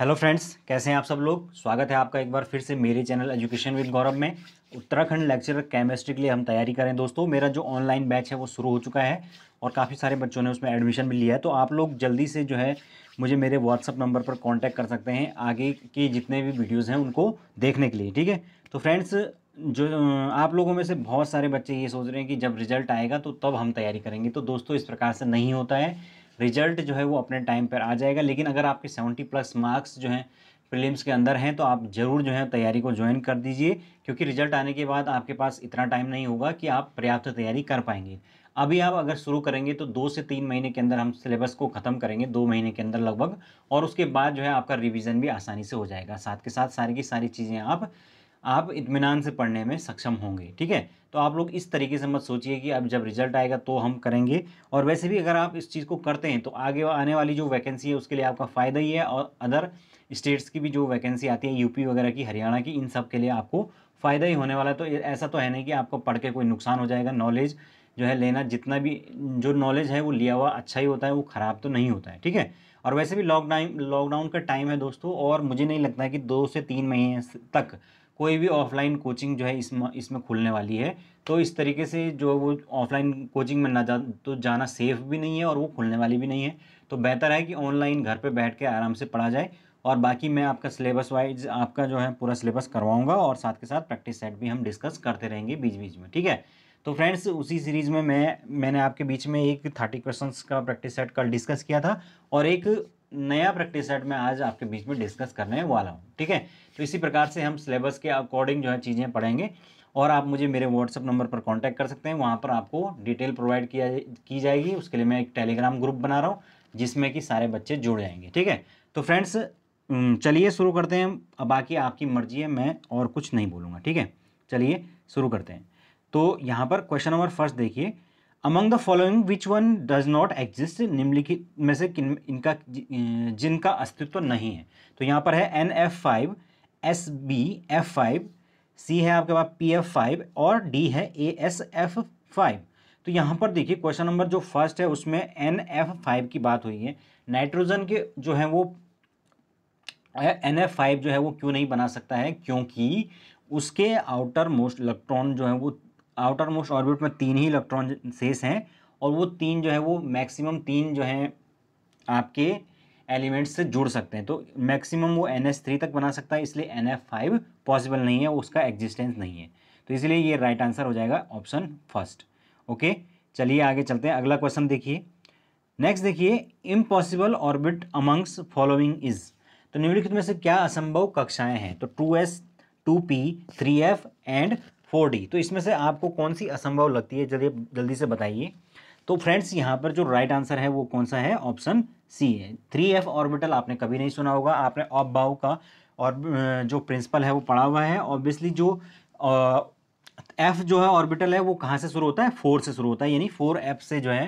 Hello friends कैसे हैं आप सब लोग स्वागत है आपका एक बार फिर से मेरे चैनल एजुकेशन विद गौरव में उत्तराखंड लेक्चर केमिस्ट्री के लिए हम तैयारी कर रहे हैं दोस्तों मेरा जो ऑनलाइन बैच है वो शुरू हो चुका है और काफ़ी सारे बच्चों ने उसमें एडमिशन भी लिया है तो आप लोग जल्दी से जो है मुझे मेरे व्हाट्सअप नंबर पर कॉन्टैक्ट कर सकते हैं आगे की जितने भी वीडियोज़ हैं उनको देखने के लिए ठीक है तो फ्रेंड्स जो आप लोगों में से बहुत सारे बच्चे ये सोच रहे हैं कि जब रिजल्ट आएगा तो तब हम तैयारी करेंगे तो दोस्तों इस प्रकार से नहीं होता है रिजल्ट जो है वो अपने टाइम पर आ जाएगा लेकिन अगर आपके सेवेंटी प्लस मार्क्स जो हैं प्रीलिम्स के अंदर हैं तो आप ज़रूर जो है तैयारी को ज्वाइन कर दीजिए क्योंकि रिजल्ट आने के बाद आपके पास इतना टाइम नहीं होगा कि आप पर्याप्त तैयारी कर पाएंगे अभी आप अगर शुरू करेंगे तो दो से तीन महीने के अंदर हम सिलेबस को ख़त्म करेंगे दो महीने के अंदर लगभग और उसके बाद जो है आपका रिवीजन भी आसानी से हो जाएगा साथ के साथ सारी की सारी चीज़ें आप आप इतमान से पढ़ने में सक्षम होंगे ठीक है तो आप लोग इस तरीके से मत सोचिए कि अब जब रिजल्ट आएगा तो हम करेंगे और वैसे भी अगर आप इस चीज़ को करते हैं तो आगे आने वाली जो वैकेंसी है उसके लिए आपका फ़ायदा ही है और अदर स्टेट्स की भी जो वैकेंसी आती है यूपी वगैरह की हरियाणा की इन सब के लिए आपको फ़ायदा ही होने वाला है तो ऐसा तो है नहीं कि आपको पढ़ के कोई नुकसान हो जाएगा नॉलेज जो है लेना जितना भी जो नॉलेज है वो लिया हुआ अच्छा ही होता है वो ख़राब तो नहीं होता है ठीक है और वैसे भी लॉकडाउन लॉकडाउन का टाइम है दोस्तों और मुझे नहीं लगता है कि दो से तीन महीने तक कोई भी ऑफलाइन कोचिंग जो है इसमें इसमें खुलने वाली है तो इस तरीके से जो वो ऑफलाइन कोचिंग में ना जा तो जाना सेफ़ भी नहीं है और वो खुलने वाली भी नहीं है तो बेहतर है कि ऑनलाइन घर पे बैठ के आराम से पढ़ा जाए और बाकी मैं आपका सिलेबस वाइज आपका जो है पूरा सिलेबस करवाऊँगा और साथ के साथ प्रैक्टिस सेट भी हम डिस्कस करते रहेंगे बीच बीच में ठीक है तो फ्रेंड्स उसी सीरीज़ में मैं मैंने आपके बीच में एक थर्टी क्वेश्चंस का प्रैक्टिस सेट कल डिस्कस किया था और एक नया प्रैक्टिस सेट मैं आज आपके बीच में डिस्कस करने वाला हूँ ठीक है तो इसी प्रकार से हम सिलेबस के अकॉर्डिंग जो है चीज़ें पढ़ेंगे और आप मुझे मेरे व्हाट्सअप नंबर पर कांटेक्ट कर सकते हैं वहाँ पर आपको डिटेल प्रोवाइड किया की जाएगी उसके लिए मैं एक टेलीग्राम ग्रुप बना रहा हूँ जिसमें कि सारे बच्चे जुड़ जाएंगे ठीक है तो फ्रेंड्स चलिए शुरू करते हैं अब बाकी आपकी मर्जी है मैं और कुछ नहीं बोलूँगा ठीक है चलिए शुरू करते हैं तो यहाँ पर क्वेश्चन नंबर फर्स्ट देखिए among the following which one does not exist निम्नलिखित में से किन इनका जिनका अस्तित्व नहीं है तो यहाँ पर है N F five S B F five C है आपके पास पी एफ फाइव और डी है ए एस एफ फाइव तो यहाँ पर देखिए क्वेश्चन नंबर जो फर्स्ट है उसमें एन एफ फाइव की बात हुई है नाइट्रोजन के जो है वो एन एफ फाइव जो है वो क्यों नहीं बना सकता है क्योंकि उसके आउटर मोस्ट इलेक्ट्रॉन जो है वो आउटर मोस्ट ऑर्बिट में तीन ही इलेक्ट्रॉन शेष हैं और वो तीन जो है वो मैक्सिमम तीन जो हैं आपके एलिमेंट्स से जुड़ सकते हैं तो मैक्सिमम वो एन एस थ्री तक बना सकता है इसलिए एन एफ फाइव पॉसिबल नहीं है उसका एग्जिस्टेंस नहीं है तो इसलिए ये राइट right आंसर हो जाएगा ऑप्शन फर्स्ट ओके चलिए आगे चलते हैं अगला क्वेश्चन देखिए नेक्स्ट देखिए impossible orbit amongs following is तो निम्नलिखित में से क्या असंभव कक्षाएं हैं तो two S two P three F and four D तो इसमें से आपको कौन सी असंभव लगती है जल्दी जल्दी से बताइए तो फ्रेंड्स यहाँ पर जो राइट आंसर है वो कौन सा है ऑप्शन सी है थ्री एफ ऑर्बिटल आपने कभी नहीं सुना होगा आपने ऑफ बाउ का और जो प्रिंसिपल है वो पढ़ा हुआ है ऑब्वियसली जो एफ जो है ऑर्बिटल है वो कहाँ से शुरू होता है फोर से शुरू होता है यानी फोर एफ से जो है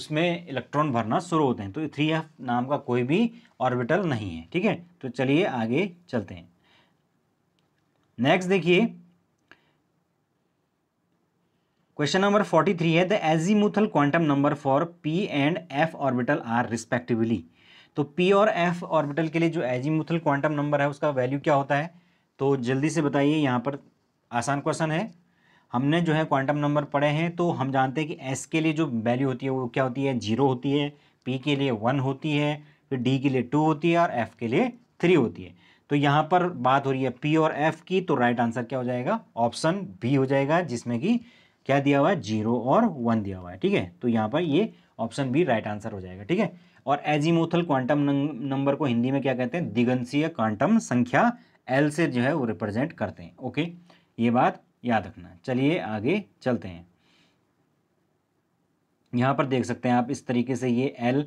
उसमें इलेक्ट्रॉन भरना शुरू होते हैं तो थ्री एफ नाम का कोई भी ऑर्बिटल नहीं है ठीक है तो चलिए आगे चलते हैं नेक्स्ट देखिए क्वेश्चन नंबर फोर्टी थ्री है the azimuthal quantum number for P and F orbital are respectively तो पी और एफ ऑर्बिटल के लिए जो एजीमुथल क्वांटम नंबर है उसका वैल्यू क्या होता है तो जल्दी से बताइए यहाँ पर आसान क्वेश्चन है हमने जो है क्वांटम नंबर पढ़े हैं तो हम जानते हैं कि एस के लिए जो वैल्यू होती है वो क्या होती है जीरो होती है पी के लिए वन होती है फिर डी के लिए टू होती है और एफ के लिए थ्री होती है तो यहाँ पर बात हो रही है पी और एफ की तो राइट आंसर क्या हो जाएगा ऑप्शन बी हो जाएगा जिसमें कि क्या दिया हुआ है जीरो और वन दिया हुआ है ठीक है तो यहाँ पर ये ऑप्शन बी राइट आंसर हो जाएगा ठीक है और एजीमोथल क्वांटम नंबर को हिंदी में क्या कहते हैं दिगंसीय क्वांटम संख्या एल से जो है वो रिप्रेजेंट करते हैं ओके ये बात याद रखना चलिए आगे चलते हैं यहाँ पर देख सकते हैं आप इस तरीके से ये एल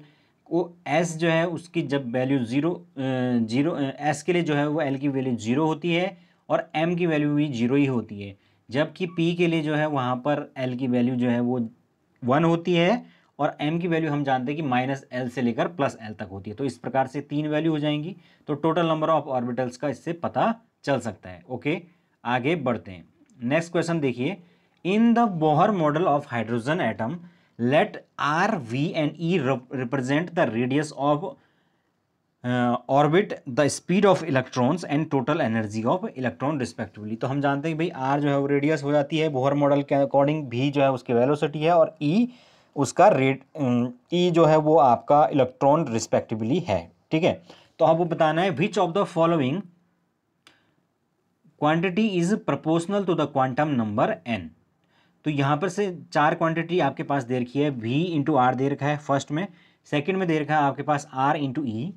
वो एस जो है उसकी जब वैल्यू ज़ीरो जीरो एस के लिए जो है वो एल की वैल्यू ज़ीरो होती है और एम की वैल्यू भी ज़ीरो ही होती है जबकि पी के लिए जो है वहाँ पर एल की वैल्यू जो है वो वन होती है और एम की वैल्यू हम जानते हैं कि माइनस एल से लेकर प्लस एल तक होती है तो इस प्रकार से तीन वैल्यू हो जाएंगी तो टोटल नंबर ऑफ ऑर्बिटल्स का इससे पता चल सकता है ओके आगे बढ़ते हैं नेक्स्ट क्वेश्चन देखिए in the Bohr model of hydrogen atom let R V and E represent the radius of orbit the speed of electrons and total energy of electron respectively तो हम जानते हैं कि भाई आर जो है वो रेडियस हो जाती है बोहर मॉडल के अकॉर्डिंग भी जो है उसकी वेलोसिटी है और ई e उसका रेट ई um, e जो है वो आपका इलेक्ट्रॉन रिस्पेक्टिवली है ठीक है तो आपको बताना है which of the following quantity is proportional to the quantum number N तो यहाँ पर से चार क्वांटिटी आपके पास दे रखी है वी इंटू आर दे रखा है फर्स्ट में सेकेंड में दे रखा है आपके पास आर इंटू ई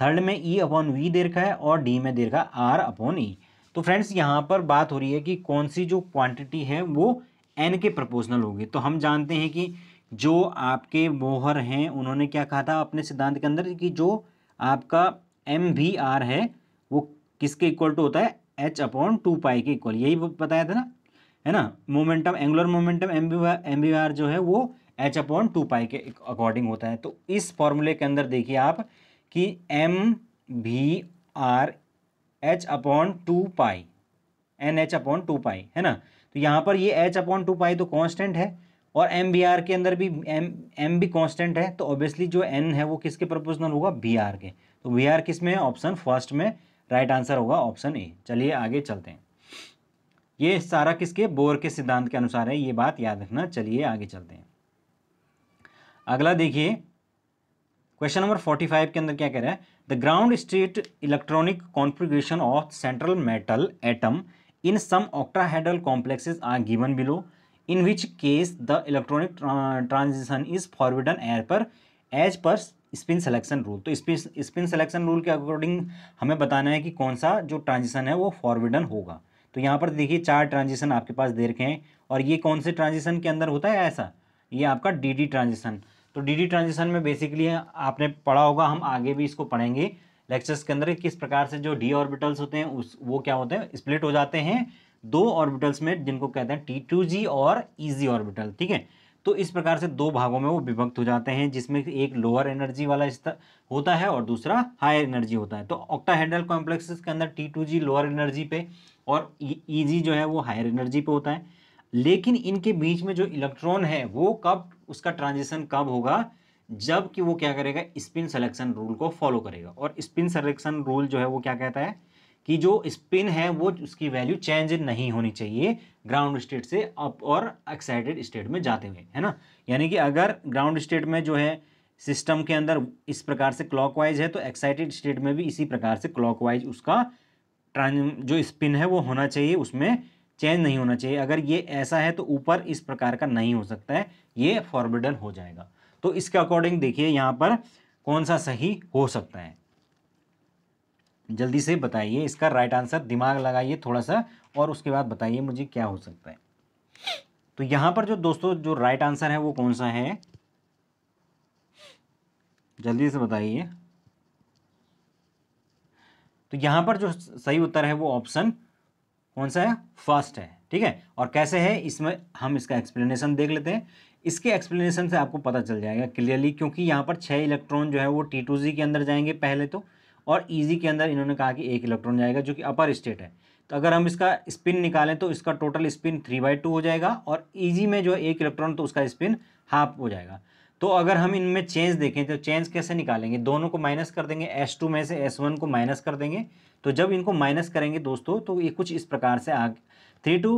थर्ड में ई e अपॉन वी दे रखा है और डी में दे रखा है आर अपॉन ई e। तो फ्रेंड्स यहाँ पर बात हो रही है कि कौन सी जो क्वांटिटी है वो एन के प्रपोजनल होगी तो हम जानते हैं कि जो आपके मोहर हैं उन्होंने क्या कहा था अपने सिद्धांत के अंदर कि जो आपका एम वी आर है वो किसके इक्वल टू होता है एच अपॉन टू पाई के इक्वल यही बताया था ना है ना momentum angular momentum M B M B R जो है वो एच अपॉन टू पाई के अकॉर्डिंग होता है तो इस फॉर्मूले के अंदर देखिए आप कि एम भी R H upon two pi N H upon two pi है ना तो यहाँ पर ये एच अपॉन टू पाई तो कांस्टेंट है और एम बी आर के अंदर भी एम एम भी कांस्टेंट है तो ऑब्वियसली जो एन है वो किसके प्रपोजनल होगा बी आर के तो बी आर किस में ऑप्शन फर्स्ट में राइट आंसर होगा ऑप्शन ए चलिए आगे चलते हैं ये सारा किसके बोर के सिद्धांत के अनुसार है ये बात याद रखना चलिए आगे चलते हैं अगला देखिए क्वेश्चन नंबर फोर्टी फाइव के अंदर क्या कह रहा है the ground state electronic configuration of central metal atom in some octahedral complexes are given below in which case the electronic transition is forbidden air per as per spin selection rule तो spin spin selection rule के according हमें बताना है कि कौन सा जो transition है वो फॉरविडन होगा तो यहाँ पर देखिए चार ट्रांजिशन आपके पास दे रखे हैं और ये कौन से ट्रांजिशन के अंदर होता है ऐसा ये आपका डी डी ट्रांजिशन तो डीडी ट्रांजिशन में बेसिकली आपने पढ़ा होगा हम आगे भी इसको पढ़ेंगे लेक्चर्स के अंदर किस प्रकार से जो डी ऑर्बिटल्स होते हैं उस वो क्या होते हैं स्प्लिट हो जाते हैं दो ऑर्बिटल्स में जिनको कहते हैं टी टू जी और ईजी e ऑर्बिटल ठीक है तो इस प्रकार से दो भागों में वो विभक्त हो जाते हैं जिसमें एक लोअर एनर्जी वाला होता है और दूसरा हाई एनर्जी होता है तो ऑक्टाहेड्रल कॉम्प्लेक्सेस के अंदर T two G lower energy पे और ई e, जी e जो है वो हायर एनर्जी पे होता है लेकिन इनके बीच में जो इलेक्ट्रॉन है वो कब उसका ट्रांजिशन कब होगा जब कि वो क्या करेगा स्पिन सिलेक्शन रूल को फॉलो करेगा और स्पिन सिलेक्शन रूल जो है वो क्या कहता है कि जो स्पिन है वो उसकी वैल्यू चेंज नहीं होनी चाहिए ग्राउंड स्टेट से अप और एक्साइटेड स्टेट में जाते हुए है ना यानी कि अगर ग्राउंड स्टेट में जो है सिस्टम के अंदर इस प्रकार से क्लॉकवाइज है तो एक्साइटेड स्टेट में भी इसी प्रकार से क्लॉकवाइज उसका ट्रांज जो स्पिन है वो होना चाहिए उसमें चेंज नहीं होना चाहिए अगर ये ऐसा है तो ऊपर इस प्रकार का नहीं हो सकता है ये फॉरबिडन हो जाएगा तो इसके अकॉर्डिंग देखिए यहाँ पर कौन सा सही हो सकता है जल्दी से बताइए इसका राइट आंसर दिमाग लगाइए थोड़ा सा और उसके बाद बताइए मुझे क्या हो सकता है तो यहाँ पर जो दोस्तों जो राइट आंसर है वो कौन सा है जल्दी से बताइए तो यहाँ पर जो सही उत्तर है वो ऑप्शन कौन सा है फर्स्ट है ठीक है और कैसे है इसमें हम इसका एक्सप्लेनेशन देख लेते हैं इसके एक्सप्लेनेशन से आपको पता चल जाएगा क्लियरली क्योंकि यहाँ पर छः इलेक्ट्रॉन जो है वो टी टू जी के अंदर जाएंगे पहले तो और जी e के अंदर इन्होंने कहा कि एक इलेक्ट्रॉन जाएगा जो कि अपर स्टेट है तो अगर हम इसका स्पिन निकालें तो इसका total spin three by two हो जाएगा और जी e में जो एक इलेक्ट्रॉन तो उसका स्पिन हाफ हो जाएगा तो अगर हम इनमें चेंज देखें तो चेंज कैसे निकालेंगे दोनों को माइनस कर देंगे एस टू में से एस वन को माइनस कर देंगे तो जब इनको माइनस करेंगे दोस्तों तो ये कुछ इस प्रकार से आ three two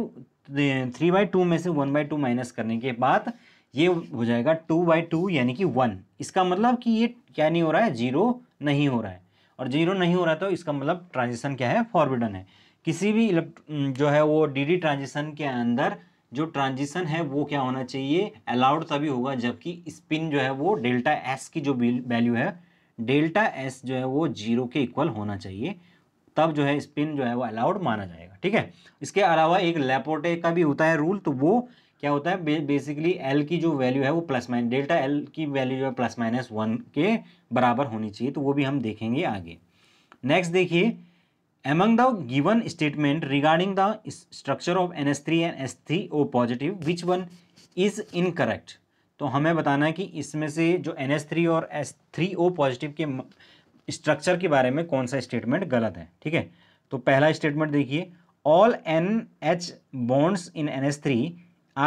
three by two में से वन बाई टू माइनस करने के बाद ये हो जाएगा टू बाई टू यानी कि वन इसका मतलब कि ये क्या नहीं हो रहा है जीरो नहीं हो रहा है और जीरो नहीं हो रहा तो इसका मतलब ट्रांजिशन क्या है फॉरविडन है किसी भी जो है वो डी डी ट्रांजिशन के अंदर जो ट्रांजिशन है वो क्या होना चाहिए अलाउड तभी होगा जबकि स्पिन जो है वो डेल्टा एस की जो वैल्यू है डेल्टा एस जो है वो जीरो के इक्वल होना चाहिए तब जो है स्पिन जो है वो अलाउड माना जाएगा ठीक है इसके अलावा एक लेपोटे का भी होता है रूल तो वो क्या होता है बेसिकली एल की जो वैल्यू है वो प्लस माइनस डेल्टा एल की वैल्यू जो है प्लस माइनस वन के बराबर होनी चाहिए तो वो भी हम देखेंगे आगे नेक्स्ट देखिए among the given statement regarding the structure of N S three and S three O positive which one is incorrect तो हमें बताना है कि इसमें से जो एन एस थ्री और एस थ्री ओ पॉजिटिव के स्ट्रक्चर के बारे में कौन सा स्टेटमेंट गलत है ठीक है तो पहला स्टेटमेंट देखिए all N H bonds in N S three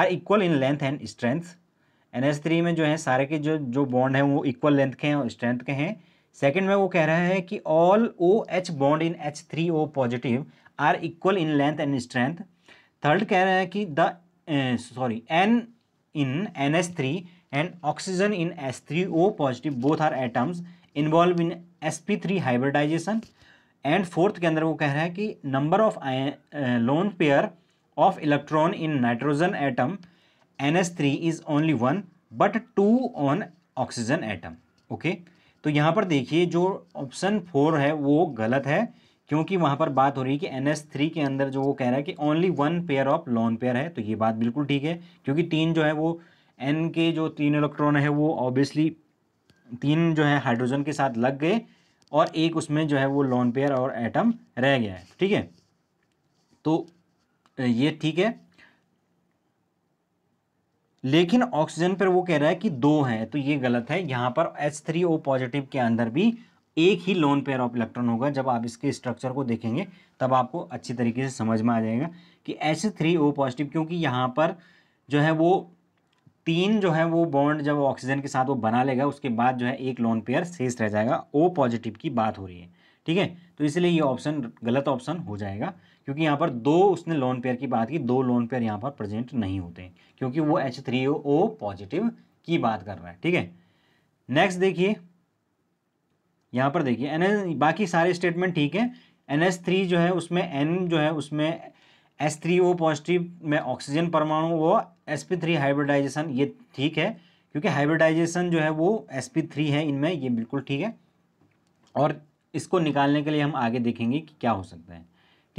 are equal in length and strength N S three में जो है सारे के जो जो बॉन्ड हैं वो इक्वल लेंथ के हैं और स्ट्रेंथ के हैं सेकेंड में वो कह रहा है कि all O H bond in H three O positive are equal in length and strength third कह रहा है कि the sorry N in N S three and oxygen in S three O positive both are atoms involve in S P three hybridisation and fourth के अंदर वो कह रहा है कि number of lone pair of electron in nitrogen atom N S three is only one but two on oxygen atom okay तो यहाँ पर देखिए जो ऑप्शन फोर है वो गलत है क्योंकि वहाँ पर बात हो रही है कि एन एस थ्री के अंदर जो वो कह रहा है कि only one pair of lone pair है तो ये बात बिल्कुल ठीक है क्योंकि तीन जो है वो एन के जो तीन इलेक्ट्रॉन है वो ऑब्वियसली तीन जो है हाइड्रोजन के साथ लग गए और एक उसमें जो है वो लॉन पेयर और एटम रह गया है ठीक है तो ये ठीक है लेकिन ऑक्सीजन पर वो कह रहा है कि दो हैं तो ये गलत है यहाँ पर एच थ्री ओ पॉजिटिव के अंदर भी एक ही लोन पेयर ऑफ इलेक्ट्रॉन होगा जब आप इसके स्ट्रक्चर को देखेंगे तब आपको अच्छी तरीके से समझ में आ जाएगा कि एच थ्री ओ पॉजिटिव क्योंकि यहाँ पर जो है वो तीन जो है वो बॉन्ड जब ऑक्सीजन के साथ वो बना लेगा उसके बाद जो है एक लोन पेयर शेष रह जाएगा ओ पॉजिटिव की बात हो रही है ठीक है तो इसलिए ये ऑप्शन गलत ऑप्शन हो जाएगा क्योंकि यहाँ पर दो उसने लोन पेयर की बात की दो लोन पेयर यहाँ पर प्रेजेंट नहीं होते क्योंकि वो एच थ्री ओ पॉजिटिव की बात कर रहा है ठीक है नेक्स्ट देखिए यहाँ पर देखिए एन बाकी सारे स्टेटमेंट ठीक है एन एस थ्री जो है उसमें एन जो है उसमें एस थ्री ओ पॉजिटिव में ऑक्सीजन परमाणु वो एस पी थ्री हाइब्रिडाइजेशन ये ठीक है क्योंकि हाइब्रिडाइजेशन जो है वो एस पी थ्री है इनमें ये बिल्कुल ठीक है और इसको निकालने के लिए हम आगे देखेंगे कि क्या हो सकता है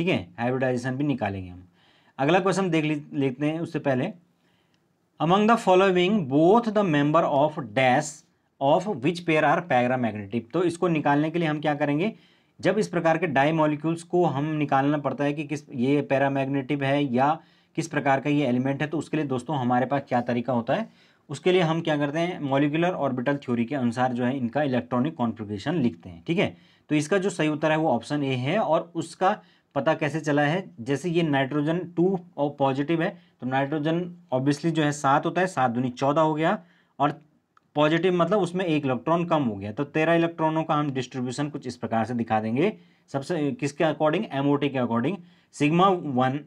ठीक है हाइब्रिडाइजेशन भी निकालेंगे हम अगला क्वेश्चन देख लेते हैं उससे पहले among the following both the member of dash of which pair are magnetic तो इसको निकालने के लिए हम क्या करेंगे जब इस प्रकार के डाई मॉलिक्यूल्स को हम निकालना पड़ता है कि किस ये पैरामैग्नेटिव है या किस प्रकार का ये एलिमेंट है तो उसके लिए दोस्तों हमारे पास क्या तरीका होता है उसके लिए हम क्या करते हैं मॉलिकुलर ऑर्बिटल थ्योरी के अनुसार जो है इनका इलेक्ट्रॉनिक कॉन्फ्रिगेशन लिखते हैं ठीक है तो इसका जो सही उत्तर है वो ऑप्शन ए है और उसका पता कैसे चला है जैसे ये नाइट्रोजन टू और पॉजिटिव है तो नाइट्रोजन ऑब्वियसली जो है सात होता है सात दूनी चौदह हो गया और पॉजिटिव मतलब उसमें एक इलेक्ट्रॉन कम हो गया तो तेरह इलेक्ट्रॉनों का हम डिस्ट्रीब्यूशन कुछ इस प्रकार से दिखा देंगे सबसे किसके अकॉर्डिंग एम के according sigma one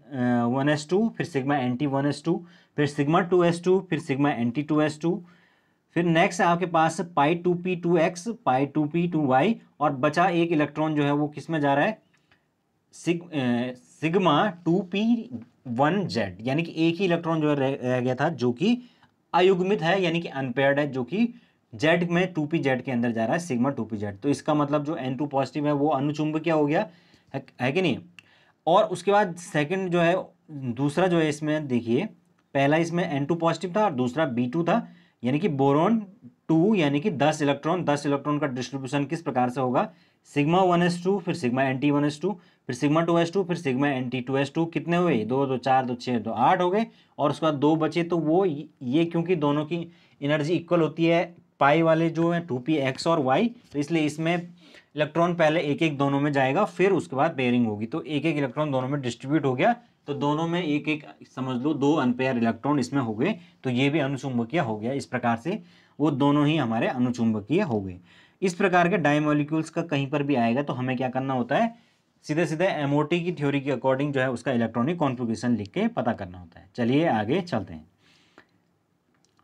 one S two फिर sigma N T one S two फिर सिग्मा टू एस टू फिर sigma N T two S two फिर नेक्स्ट आपके पास pi two P two X pi two P two Y और बचा एक electron जो है वो किस में जा रहा है sig, sigma two P one Z यानी कि एक ही इलेक्ट्रॉन जो रह, रह गया था जो कि अयुग्मित है यानी कि अनपेयर्ड है जो कि जेड में टू पी जेड के अंदर जा रहा है सिग्मा टू पी जेड तो इसका मतलब जो एन टू पॉजिटिव है वो अनुचुंब क्या हो गया है, है कि नहीं और उसके बाद सेकंड जो है दूसरा जो है इसमें देखिए पहला इसमें एन टू पॉजिटिव था और दूसरा बी टू था यानी कि बोरोन टू यानी कि दस इलेक्ट्रॉन दस इलेक्ट्रॉन का डिस्ट्रीब्यूशन किस प्रकार से होगा सिग्मा वन एस टू फिर sigma N T one S two फिर सिग्मा टू एस टू फिर sigma N T two S two कितने हुए दो दो चार दो छः दो आठ हो गए और उसके बाद दो बचे तो वो ये क्योंकि दोनों की एनर्जी इक्वल होती है पाई वाले जो है टू पी एक्स और वाई तो इसलिए इसमें इलेक्ट्रॉन पहले एक एक दोनों में जाएगा फिर उसके बाद पेयरिंग होगी तो एक एक इलेक्ट्रॉन दोनों में डिस्ट्रीब्यूट हो गया तो दोनों में एक एक समझ लो दो अनपेयर इलेक्ट्रॉन इसमें हो गए तो ये भी अनुचुंबकीय हो गया इस प्रकार से वो दोनों ही हमारे अनुचुंबकीय हो गए इस प्रकार के डाई मोलिक्यूल्स का कहीं पर भी आएगा तो हमें क्या करना होता है सीधे सीधे एम की थ्योरी के अकॉर्डिंग जो है उसका इलेक्ट्रॉनिक कॉन्फ्लिगेशन लिख के पता करना होता है चलिए आगे चलते हैं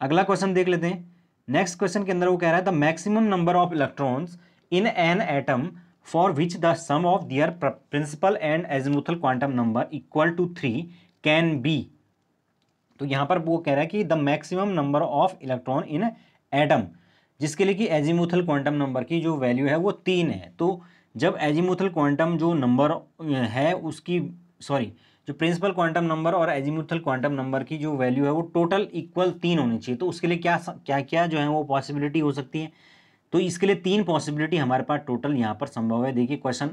अगला क्वेश्चन देख लेते हैं नेक्स्ट क्वेश्चन के अंदर वो कह रहा है the maximum number of electrons in an atom for which the sum of their principal and azimuthal quantum number equal to three can be तो यहाँ पर वो कह रहा है कि the maximum number of electron in atom जिसके लिए कि एजिमुथल क्वांटम नंबर की जो वैल्यू है वो तीन है तो जब एजिमुथल क्वांटम जो नंबर है उसकी सॉरी जो प्रिंसिपल क्वांटम नंबर और एजिमुथल क्वांटम नंबर की जो वैल्यू है वो टोटल इक्वल तीन होनी चाहिए तो उसके लिए क्या क्या क्या जो है वो पॉसिबिलिटी हो सकती है तो इसके लिए तीन पॉसिबिलिटी हमारे पास टोटल यहाँ पर संभव है देखिए क्वेश्चन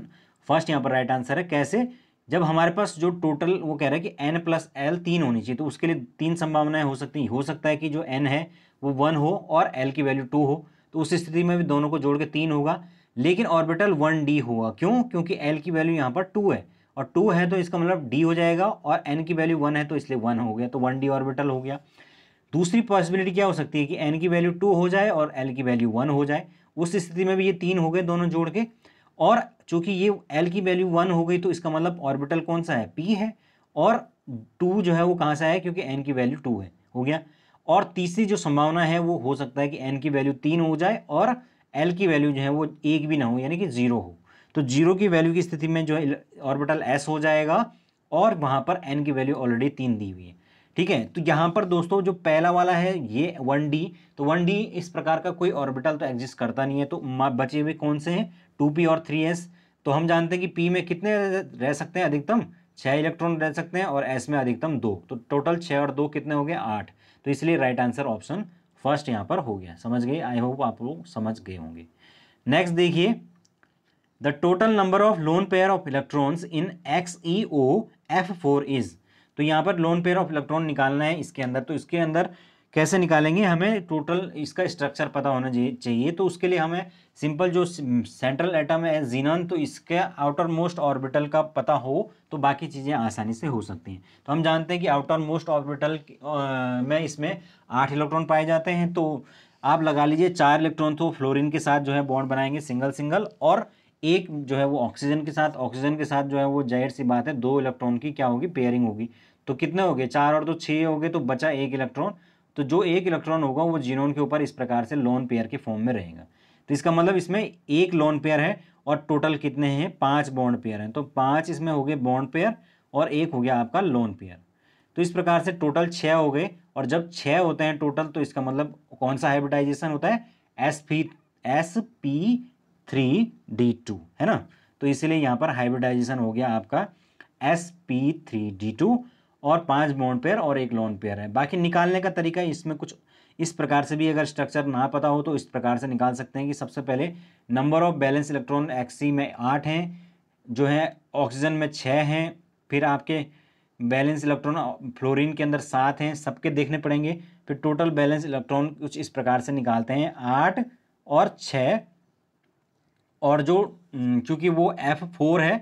फर्स्ट यहाँ पर राइट आंसर है कैसे जब हमारे पास जो टोटल वो कह रहा है कि एन प्लस एल तीन होनी चाहिए तो उसके लिए तीन संभावनाएं हो सकती हैं हो सकता है कि जो एन है वो वन हो और एल की वैल्यू टू हो तो उस स्थिति में भी दोनों को जोड़ के तीन होगा लेकिन ऑर्बिटल वन डी होगा क्यों क्योंकि एल की वैल्यू यहाँ पर टू है और टू है तो इसका मतलब डी हो जाएगा और एन की वैल्यू वन है तो इसलिए वन हो गया तो वन डी ऑर्बिटल हो गया दूसरी पॉसिबिलिटी क्या हो सकती है कि एन की वैल्यू टू हो जाए और एल की वैल्यू वन हो जाए उस स्थिति में भी ये तीन हो गए दोनों जोड़ के और चूंकि ये एल की वैल्यू वन हो गई तो इसका मतलब ऑर्बिटल कौन सा है पी है और टू जो है वो कहाँ से आया क्योंकि एन की वैल्यू टू है हो गया और तीसरी जो संभावना है वो हो सकता है कि एन की वैल्यू तीन हो जाए और एल की वैल्यू जो है वो एक भी ना हो यानी कि ज़ीरो हो तो जीरो की वैल्यू की स्थिति में जो ऑर्बिटल एस हो जाएगा और वहाँ पर एन की वैल्यू ऑलरेडी तीन दी हुई है ठीक है तो यहाँ पर दोस्तों जो पहला वाला है ये वन डी तो वन डी इस प्रकार का कोई ऑर्बिटल तो एग्जिस्ट करता नहीं है तो बचे हुए कौन से हैं टू पी और थ्री एस तो हम जानते हैं कि पी में कितने रह सकते हैं अधिकतम छः इलेक्ट्रॉन रह सकते हैं और एस में अधिकतम दो तो टोटल छः और दो कितने हो गए आठ तो इसलिए राइट आंसर ऑप्शन फर्स्ट यहाँ पर हो गया समझ गए आई होप आप लोग समझ गए होंगे नेक्स्ट देखिए the total number of lone pair of electrons in X E O F four is तो यहाँ पर लोन पेयर ऑफ इलेक्ट्रॉन निकालना है इसके अंदर तो इसके अंदर कैसे निकालेंगे हमें टोटल इसका स्ट्रक्चर पता होना चाहिए तो उसके लिए हमें सिंपल जो सेंट्रल एटम है जीनन तो इसके आउटर मोस्ट ऑर्बिटल का पता हो तो बाकी चीज़ें आसानी से हो सकती हैं तो हम जानते हैं कि आउटर मोस्ट ऑर्बिटल में इसमें आठ इलेक्ट्रॉन पाए जाते हैं तो आप लगा लीजिए चार इलेक्ट्रॉन तो फ्लोरिन के साथ जो है बॉन्ड बनाएंगे सिंगल सिंगल और एक जो है वो ऑक्सीजन के साथ ऑक्सीजन के साथ जो है वो जाहिर सी बात है दो इलेक्ट्रॉन की क्या होगी पेयरिंग होगी तो कितने हो गए चार और तो छः हो गए तो बचा एक इलेक्ट्रॉन तो जो एक इलेक्ट्रॉन होगा वो जीनोन के ऊपर इस प्रकार से लोन पेयर के फॉर्म में रहेगा तो इसका मतलब इसमें एक लोन पेयर है और टोटल कितने हैं पांच बॉन्ड पेयर हैं तो पाँच इसमें हो गए बॉन्ड पेयर और एक हो गया आपका लोन पेयर तो इस प्रकार से टोटल छः हो गए और जब छः होते हैं टोटल तो इसका मतलब कौन सा हाइब्रिडाइजेशन होता है S P S P three D two है ना तो इसलिए यहाँ पर हाइब्रिडाइजेशन हो गया आपका S P three D two और पांच बॉन्ड पेयर और एक लोन पेयर है बाकी निकालने का तरीका इसमें कुछ इस प्रकार से भी अगर स्ट्रक्चर ना पता हो तो इस प्रकार से निकाल सकते हैं कि सबसे पहले नंबर ऑफ बैलेंस इलेक्ट्रॉन एक्सी में आठ हैं जो है ऑक्सीजन में छः हैं फिर आपके बैलेंस इलेक्ट्रॉन फ्लोरीन के अंदर सात हैं सबके देखने पड़ेंगे फिर टोटल बैलेंस इलेक्ट्रॉन कुछ इस प्रकार से निकालते हैं आठ और छः और जो चूँकि हम्म, वो एफ फोर है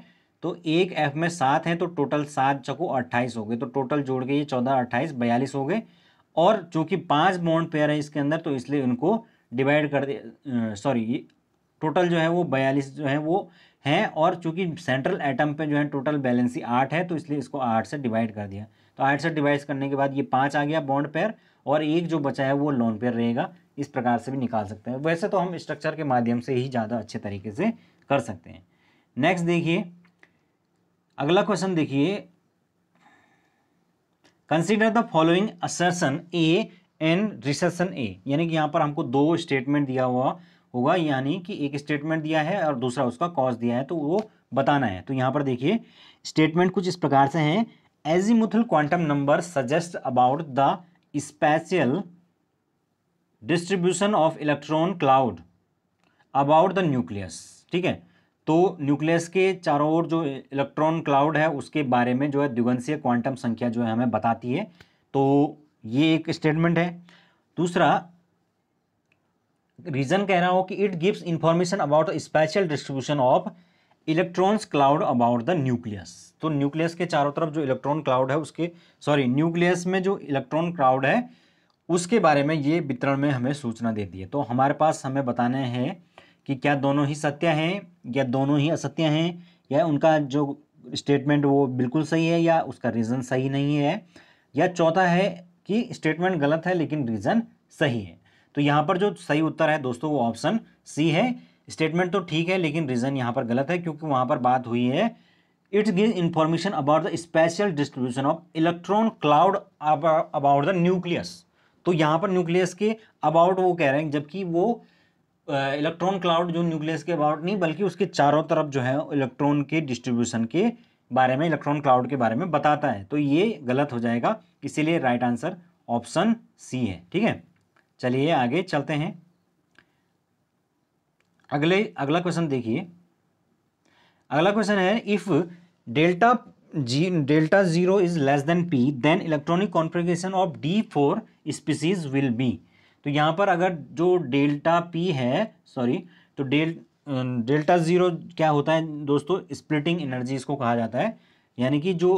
तो एक एफ में सात हैं तो टोटल सात चको अट्ठाईस हो गए तो टोटल जोड़ के ये चौदह अट्ठाईस बयालीस हो गए और चूँकि पाँच बॉन्ड पेयर है इसके अंदर तो इसलिए इनको डिवाइड कर दे सॉरी टोटल जो है वो बयालीस जो है वो हैं और चूँकि सेंट्रल एटम पे जो है टोटल बैलेंसी आठ है तो इसलिए इसको आठ से डिवाइड कर दिया तो आठ से डिवाइड करने के बाद ये पाँच आ गया बॉन्ड पेयर और एक जो बचा है वो लोन पेयर रहेगा इस प्रकार से भी निकाल सकते हैं वैसे तो हम स्ट्रक्चर के माध्यम से ही ज़्यादा अच्छे तरीके से कर सकते हैं नेक्स्ट देखिए अगला क्वेश्चन देखिए consider the following assertion A and reason A यानी कि यहां पर हमको दो स्टेटमेंट दिया हुआ होगा यानी कि एक स्टेटमेंट दिया है और दूसरा उसका कॉज दिया है तो वो बताना है तो यहां पर देखिए स्टेटमेंट कुछ इस प्रकार से हैं azimuthal quantum number suggest about the spatial distribution of electron cloud about the nucleus ठीक है तो न्यूक्लियस के चारों ओर जो इलेक्ट्रॉन क्लाउड है उसके बारे में जो है द्विगंशीय क्वांटम संख्या जो है हमें बताती है तो ये एक स्टेटमेंट है दूसरा रीजन कह रहा हो कि it gives information about spatial distribution of electrons cloud about the nucleus तो न्यूक्लियस के चारों तरफ जो इलेक्ट्रॉन क्लाउड है उसके सॉरी न्यूक्लियस में जो इलेक्ट्रॉन क्लाउड है उसके बारे में ये वितरण में हमें सूचना देती है तो हमारे पास हमें बताने हैं कि क्या दोनों ही सत्य हैं या दोनों ही असत्य हैं या उनका जो स्टेटमेंट वो बिल्कुल सही है या उसका रीज़न सही नहीं है या चौथा है कि स्टेटमेंट गलत है लेकिन रीज़न सही है तो यहाँ पर जो सही उत्तर है दोस्तों वो ऑप्शन सी है स्टेटमेंट तो ठीक है लेकिन रीज़न यहाँ पर गलत है क्योंकि वहाँ पर बात हुई है it's give information about the spatial distribution of electron cloud about the nucleus तो यहाँ पर न्यूक्लियस के अबाउट वो कह रहे हैं जबकि वो इलेक्ट्रॉन क्लाउड जो न्यूक्लियस के अबाउट नहीं बल्कि उसके चारों तरफ जो है इलेक्ट्रॉन के डिस्ट्रीब्यूशन के बारे में इलेक्ट्रॉन क्लाउड के बारे में बताता है तो ये गलत हो जाएगा इसीलिए राइट आंसर ऑप्शन सी है ठीक है चलिए आगे चलते हैं अगले अगला क्वेश्चन देखिए अगला क्वेश्चन है if delta G delta zero is less than P then electronic configuration of D four species will be तो यहाँ पर अगर जो डेल्टा पी है सॉरी तो डेल डेल्टा ज़ीरो क्या होता है दोस्तों स्प्लिटिंग एनर्जी इसको कहा जाता है यानी कि जो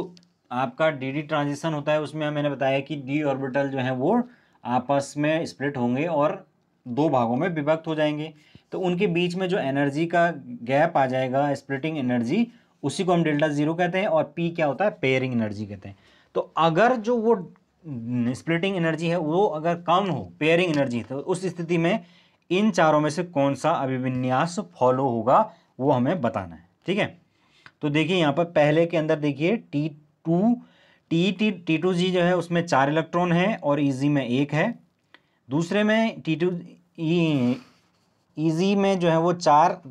आपका डी डी ट्रांजिशन होता है उसमें मैंने बताया कि डी ऑर्बिटल जो है वो आपस में स्प्लिट होंगे और दो भागों में विभक्त हो जाएंगे तो उनके बीच में जो एनर्जी का गैप आ जाएगा स्प्लिटिंग एनर्जी उसी को हम डेल्टा ज़ीरो कहते हैं और पी क्या होता है पेयरिंग एनर्जी कहते हैं तो अगर जो वो स्प्लिटिंग एनर्जी है वो अगर कम हो पेयरिंग एनर्जी तो उस स्थिति में इन चारों में से कौन सा अभिविन्यास फॉलो होगा वो हमें बताना है ठीक है तो देखिए यहाँ पर पहले के अंदर देखिए T two T T T two G जो है उसमें चार इलेक्ट्रॉन है और ईजी में एक है दूसरे में टी टू ईजी में जो है वो चार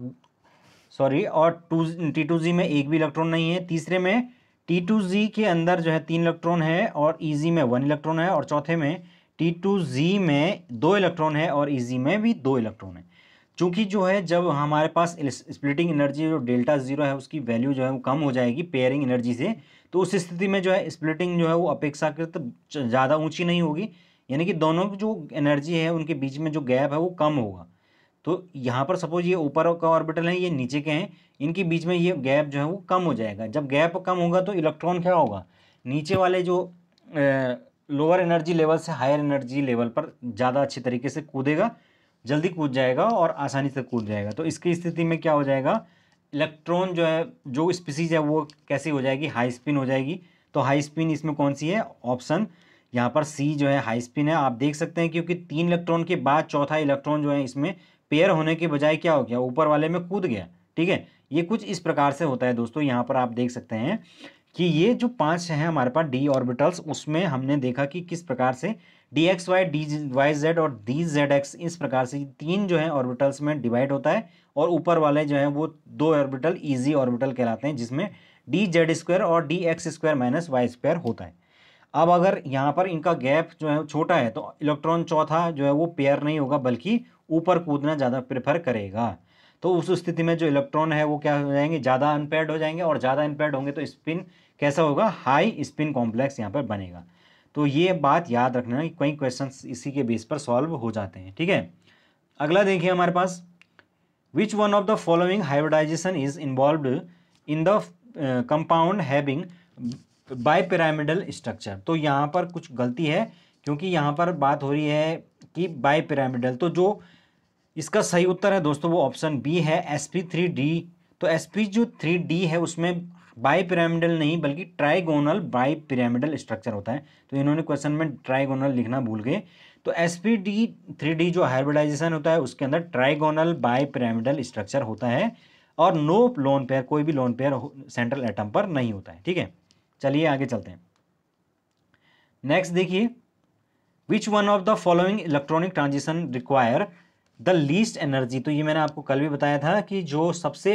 सॉरी और टू टी टू जी में एक भी इलेक्ट्रॉन नहीं है तीसरे में टी टू जी के अंदर जो है तीन इलेक्ट्रॉन है और ई e जी में वन इलेक्ट्रॉन है और चौथे में टी टू जी में दो इलेक्ट्रॉन है और ई e जी में भी दो इलेक्ट्रॉन है चूँकि जो है जब हमारे पास स्प्लिटिंग एनर्जी जो डेल्टा ज़ीरो है उसकी वैल्यू जो है वो कम हो जाएगी पेयरिंग एनर्जी से तो उस स्थिति में जो है स्प्लिटिंग जो है वो अपेक्षाकृत ज़्यादा ऊंची नहीं होगी यानी कि दोनों की जो एनर्जी है उनके बीच में जो गैप है वो कम होगा तो यहाँ पर सपोज ये ऊपर का ऑर्बिटल है ये नीचे के हैं इनके बीच में ये गैप जो है वो कम हो जाएगा जब गैप कम होगा तो इलेक्ट्रॉन क्या होगा नीचे वाले जो लोअर एनर्जी लेवल से हायर एनर्जी लेवल पर ज़्यादा अच्छे तरीके से कूदेगा जल्दी कूद जाएगा और आसानी से कूद जाएगा तो इसकी स्थिति में क्या हो जाएगा इलेक्ट्रॉन जो है जो स्पीसीज है वो कैसी हो जाएगी हाई स्पिन हो जाएगी तो हाई स्पिन इसमें कौन सी है ऑप्शन यहाँ पर सी जो है हाई स्पिन है आप देख सकते हैं क्योंकि तीन इलेक्ट्रॉन के बाद चौथा इलेक्ट्रॉन जो है इसमें पेयर होने के बजाय क्या हो गया ऊपर वाले में कूद गया ठीक है ये कुछ इस प्रकार से होता है दोस्तों यहाँ पर आप देख सकते हैं कि ये जो पांच हैं हमारे पास डी ऑर्बिटल्स उसमें हमने देखा कि किस प्रकार से D X Y D Y Z और डी जेड एक्स इस प्रकार से तीन जो है ऑर्बिटल्स में डिवाइड होता है और ऊपर वाले जो है वो दो ऑर्बिटल इजी ऑर्बिटल कहलाते हैं जिसमें डी जेड स्क्वायर और D X square minus Y square होता है अब अगर यहाँ पर इनका गैप जो है छोटा है तो इलेक्ट्रॉन चौथा जो है वो पेयर नहीं होगा बल्कि ऊपर कूदना ज़्यादा प्रेफर करेगा तो उस स्थिति में जो इलेक्ट्रॉन है वो क्या हो जाएंगे ज़्यादा अनपेड हो जाएंगे और ज़्यादा अनपेड होंगे तो स्पिन कैसा होगा हाई स्पिन कॉम्प्लेक्स यहाँ पर बनेगा तो ये बात याद रखना कि कई क्वेश्चन इसी के बेस पर सॉल्व हो जाते हैं ठीक है अगला देखिए हमारे पास which one of the following hybridisation is involve in the compound having bipyramidal structure तो यहाँ पर कुछ गलती है क्योंकि यहाँ पर बात हो रही है कि बाई पिरामिडल तो जो इसका सही उत्तर है दोस्तों वो ऑप्शन बी है एस पी थ्री डी तो एस पी जो थ्री डी है उसमें बाई पिरामिडल नहीं बल्कि ट्राइगोनल बाई पिरामिडल स्ट्रक्चर होता है तो इन्होंने क्वेश्चन में ट्राइगोनल लिखना भूल गए तो S P D three D जो हाइब्रिडाइजेशन होता है उसके अंदर ट्राइगोनल बाई पिरामिडल स्ट्रक्चर होता है और नो लोन पेयर कोई भी लोन पेयर सेंट्रल एटम पर नहीं होता है ठीक है चलिए आगे चलते हैं नेक्स्ट देखिए which one of the following electronic transition require the least energy तो ये मैंने आपको कल भी बताया था कि जो सबसे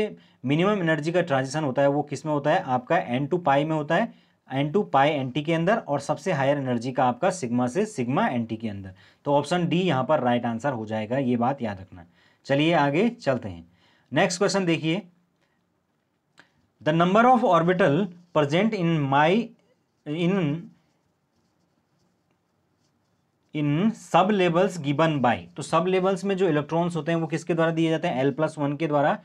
मिनिमम एनर्जी का ट्रांजिशन होता है वो किस में होता है आपका एन टू पाई में होता है N to pi N T के अंदर और सबसे हायर एनर्जी का आपका सिग्मा से सिग्मा एन टी के अंदर तो ऑप्शन डी यहाँ पर राइट right आंसर हो जाएगा ये बात याद रखना चलिए आगे चलते हैं नेक्स्ट क्वेश्चन देखिए the number of orbital present in my in in sub levels given by तो सब लेवल्स में जो इलेक्ट्रॉन्स होते हैं वो किसके द्वारा दिए जाते हैं एल प्लस वन के द्वारा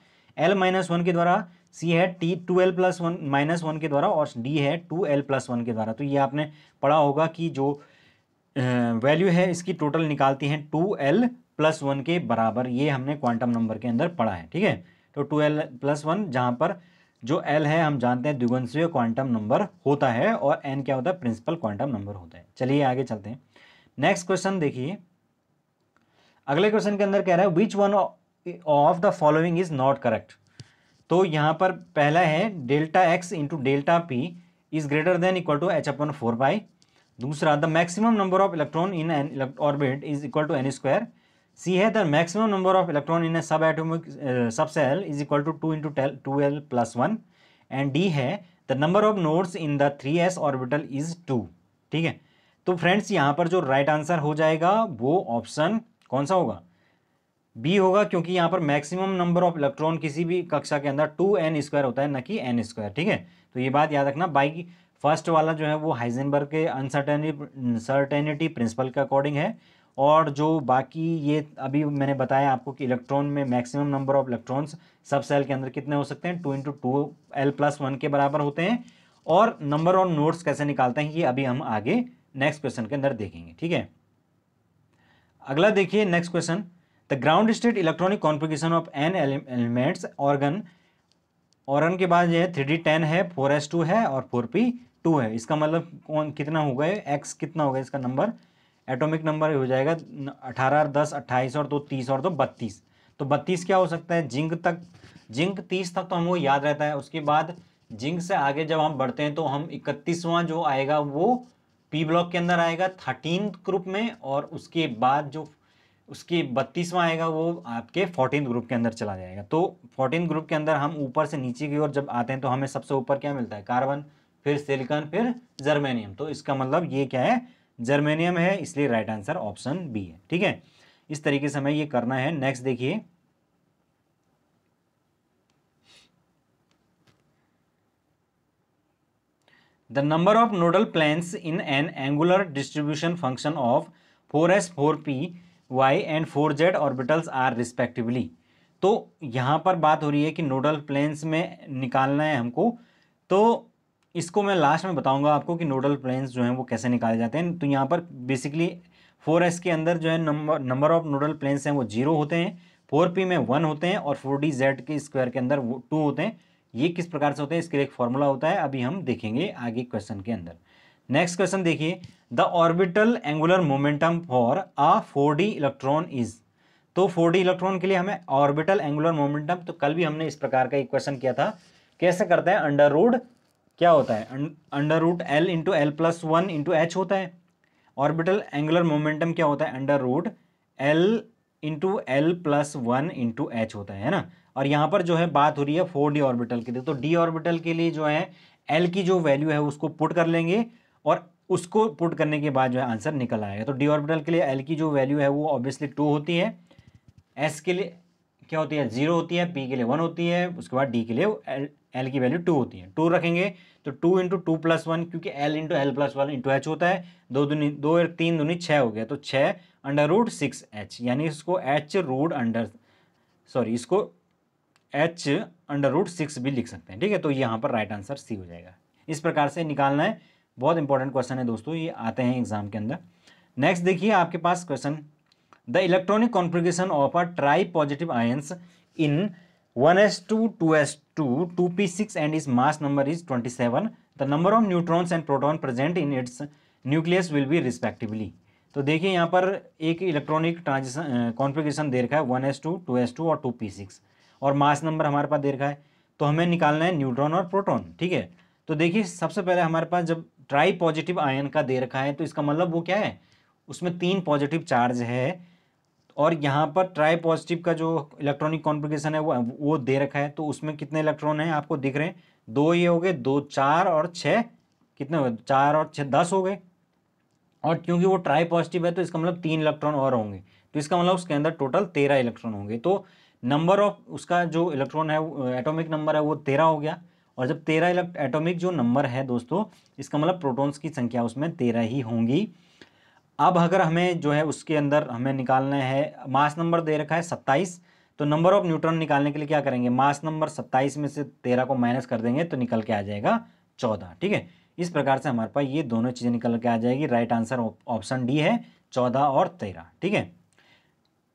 एल माइनस वन के द्वारा सी है T two L plus one minus one के द्वारा और डी है टू एल प्लस वन के द्वारा तो ये आपने पढ़ा होगा कि जो वैल्यू है इसकी टोटल निकालती हैं टू एल प्लस वन के बराबर ये हमने क्वांटम नंबर के अंदर पढ़ा है ठीक है तो टू एल प्लस वन जहाँ पर जो एल है हम जानते हैं द्विवंशीय क्वांटम नंबर होता है और एन क्या होता है प्रिंसिपल क्वांटम नंबर होता है चलिए आगे चलते हैं नेक्स्ट क्वेश्चन देखिए अगले क्वेश्चन के अंदर कह रहा है which one of the following is not correct तो यहां पर पहला है delta X into delta P is greater than equal to H upon four by दूसरा the maximum number of electron in N orbit is equal to N square C है the maximum number of electron in a sub atomic sub shell is equal to two into two L plus one and D है the number of nodes in the three S orbital is two ठीक है तो friends यहाँ पर जो right answer हो जाएगा वो ऑप्शन कौन सा होगा बी होगा क्योंकि यहाँ पर मैक्सिमम नंबर ऑफ इलेक्ट्रॉन किसी भी कक्षा के अंदर टू एन स्क्वायर होता है न कि एन स्क्वायर ठीक है तो ये बात याद रखना बाई फर्स्ट वाला जो है वो हाइजेनबर्ग के अनसर्टेनिटी सर्टेनिटी प्रिंसिपल के अकॉर्डिंग है और जो बाकी ये अभी मैंने बताया आपको कि इलेक्ट्रॉन में maximum number of electrons sub shell के अंदर कितने हो सकते हैं two into two L plus one के बराबर होते हैं और नंबर ऑफ नोट्स कैसे निकालते हैं ये अभी हम आगे नेक्स्ट क्वेश्चन के अंदर देखेंगे ठीक है अगला देखिए next question the ground state electronic configuration of an elements argon argon के बाद जो है थ्री डी टेन है फोर एस टू है और फोर पी टू है इसका मतलब कौन कितना होगा एक्स कितना होगा इसका नंबर एटॉमिक नंबर हो जाएगा अठारह दस अट्ठाईस और दो तीस और दो बत्तीस तो बत्तीस क्या हो सकता है जिंक तक जिंक तीस तक तो हमको याद रहता है उसके बाद जिंक से आगे जब हम बढ़ते हैं तो हम इकतीसवां जो आएगा वो पी ब्लॉक के अंदर आएगा थर्टीन ग्रुप में और उसके बाद जो उसके बत्तीसवां आएगा वो आपके फोर्टीन ग्रुप के अंदर चला जाएगा तो फोर्टीन ग्रुप के अंदर हम ऊपर से नीचे की ओर जब आते हैं तो हमें सबसे ऊपर क्या मिलता है कार्बन फिर सिलिकॉन फिर जर्मेनियम तो इसका मतलब ये क्या है जर्मेनियम है इसलिए राइट आंसर ऑप्शन बी है ठीक है इस तरीके से हमें ये करना है नेक्स्ट देखिए the number of nodal planes in an angular distribution function of four S four P Y and four Z orbitals are respectively तो यहाँ पर बात हो रही है कि नोडल प्लेन्स में निकालना है हमको तो इसको मैं लास्ट में बताऊंगा आपको कि नोडल प्लेन्स जो हैं वो कैसे निकाले जाते हैं तो यहाँ पर बेसिकली 4s के अंदर जो है number number of nodal planes हैं वो जीरो होते हैं 4p में वन होते हैं और 4dz के स्क्वायर के अंदर वो टू होते हैं ये किस प्रकार से होते हैं इसके लिए एक फॉर्मूला होता है अभी हम देखेंगे आगे क्वेश्चन के अंदर नेक्स्ट क्वेश्चन देखिए the orbital angular momentum for a four electron is तो फोर इलेक्ट्रॉन के लिए हमें ऑर्बिटल एंगुलर मोमेंटम तो कल भी हमने इस प्रकार का एक क्वेश्चन किया था कैसे करते हैं अंडर रूड क्या होता है under root L into L plus one into H होता है ऑर्बिटल एंगुलर मोमेंटम क्या होता है under root L into L plus one into H होता है ना और यहाँ पर जो है बात हो रही है फोर डी ऑर्बिटल के लिए तो डी ऑर्बिटल के लिए जो है एल की जो वैल्यू है उसको पुट कर लेंगे और उसको पुट करने के बाद जो है आंसर निकल आएगा तो डी ऑर्बिटल के लिए एल की जो वैल्यू है वो ऑब्वियसली टू होती है एस के लिए क्या होती है जीरो होती है पी के लिए वन होती है उसके बाद डी के लिए एल एल की वैल्यू टू होती है टू रखेंगे तो two into two plus one क्योंकि L into L plus one into H होता है दो दूनी दो और तीन दूनी छः हो गया तो छः अंडर रूट सिक्स एच यानी इसको एच रूट अंडर सॉरी इसको एच अंडर रूट सिक्स भी लिख सकते हैं ठीक है तो यहाँ पर राइट आंसर सी हो जाएगा इस प्रकार से निकालना है बहुत इंपॉर्टेंट क्वेश्चन है दोस्तों ये आते हैं एग्जाम के अंदर नेक्स्ट देखिए आपके पास question the electronic configuration of a tri positive ions in one S two two S two two P six and is mass number is twenty seven the number of neutrons and proton present in its nucleus will be respectively तो देखिए यहाँ पर एक electronic transition configuration दे रखा है one S two two S two और two P six और मास नंबर हमारे पास दे रखा है तो हमें निकालना है न्यूट्रॉन और प्रोटॉन ठीक है तो देखिए सबसे पहले हमारे पास जब ट्राई पॉजिटिव आयन का दे रखा है तो इसका मतलब वो क्या है उसमें तीन पॉजिटिव चार्ज है और यहाँ पर ट्राई पॉजिटिव का जो इलेक्ट्रॉनिक कॉन्फ़िगरेशन है वो वो दे रखा है तो उसमें कितने इलेक्ट्रॉन हैं आपको दिख रहे हैं दो ये हो गए दो चार और छः कितने हो चार और छः दस हो गए और क्योंकि वो ट्राई पॉजिटिव है तो इसका मतलब तीन इलेक्ट्रॉन और होंगे तो इसका मतलब उसके अंदर टोटल तेरह इलेक्ट्रॉन होंगे तो नंबर ऑफ उसका जो इलेक्ट्रॉन है एटॉमिक नंबर है वो तेरह हो गया और जब तेरह एटॉमिक जो नंबर है दोस्तों इसका मतलब प्रोटॉन्स की संख्या उसमें तेरह ही होंगी अब अगर हमें जो है उसके अंदर हमें निकालना है मास नंबर दे रखा है सत्ताईस तो नंबर ऑफ न्यूट्रॉन निकालने के लिए क्या करेंगे मास नंबर सत्ताईस में से तेरह को माइनस कर देंगे तो निकल के आ जाएगा चौदह ठीक है इस प्रकार से हमारे पास ये दोनों चीज़ें निकल के आ जाएगी राइट आंसर ऑप्शन डी है चौदह और तेरह ठीक है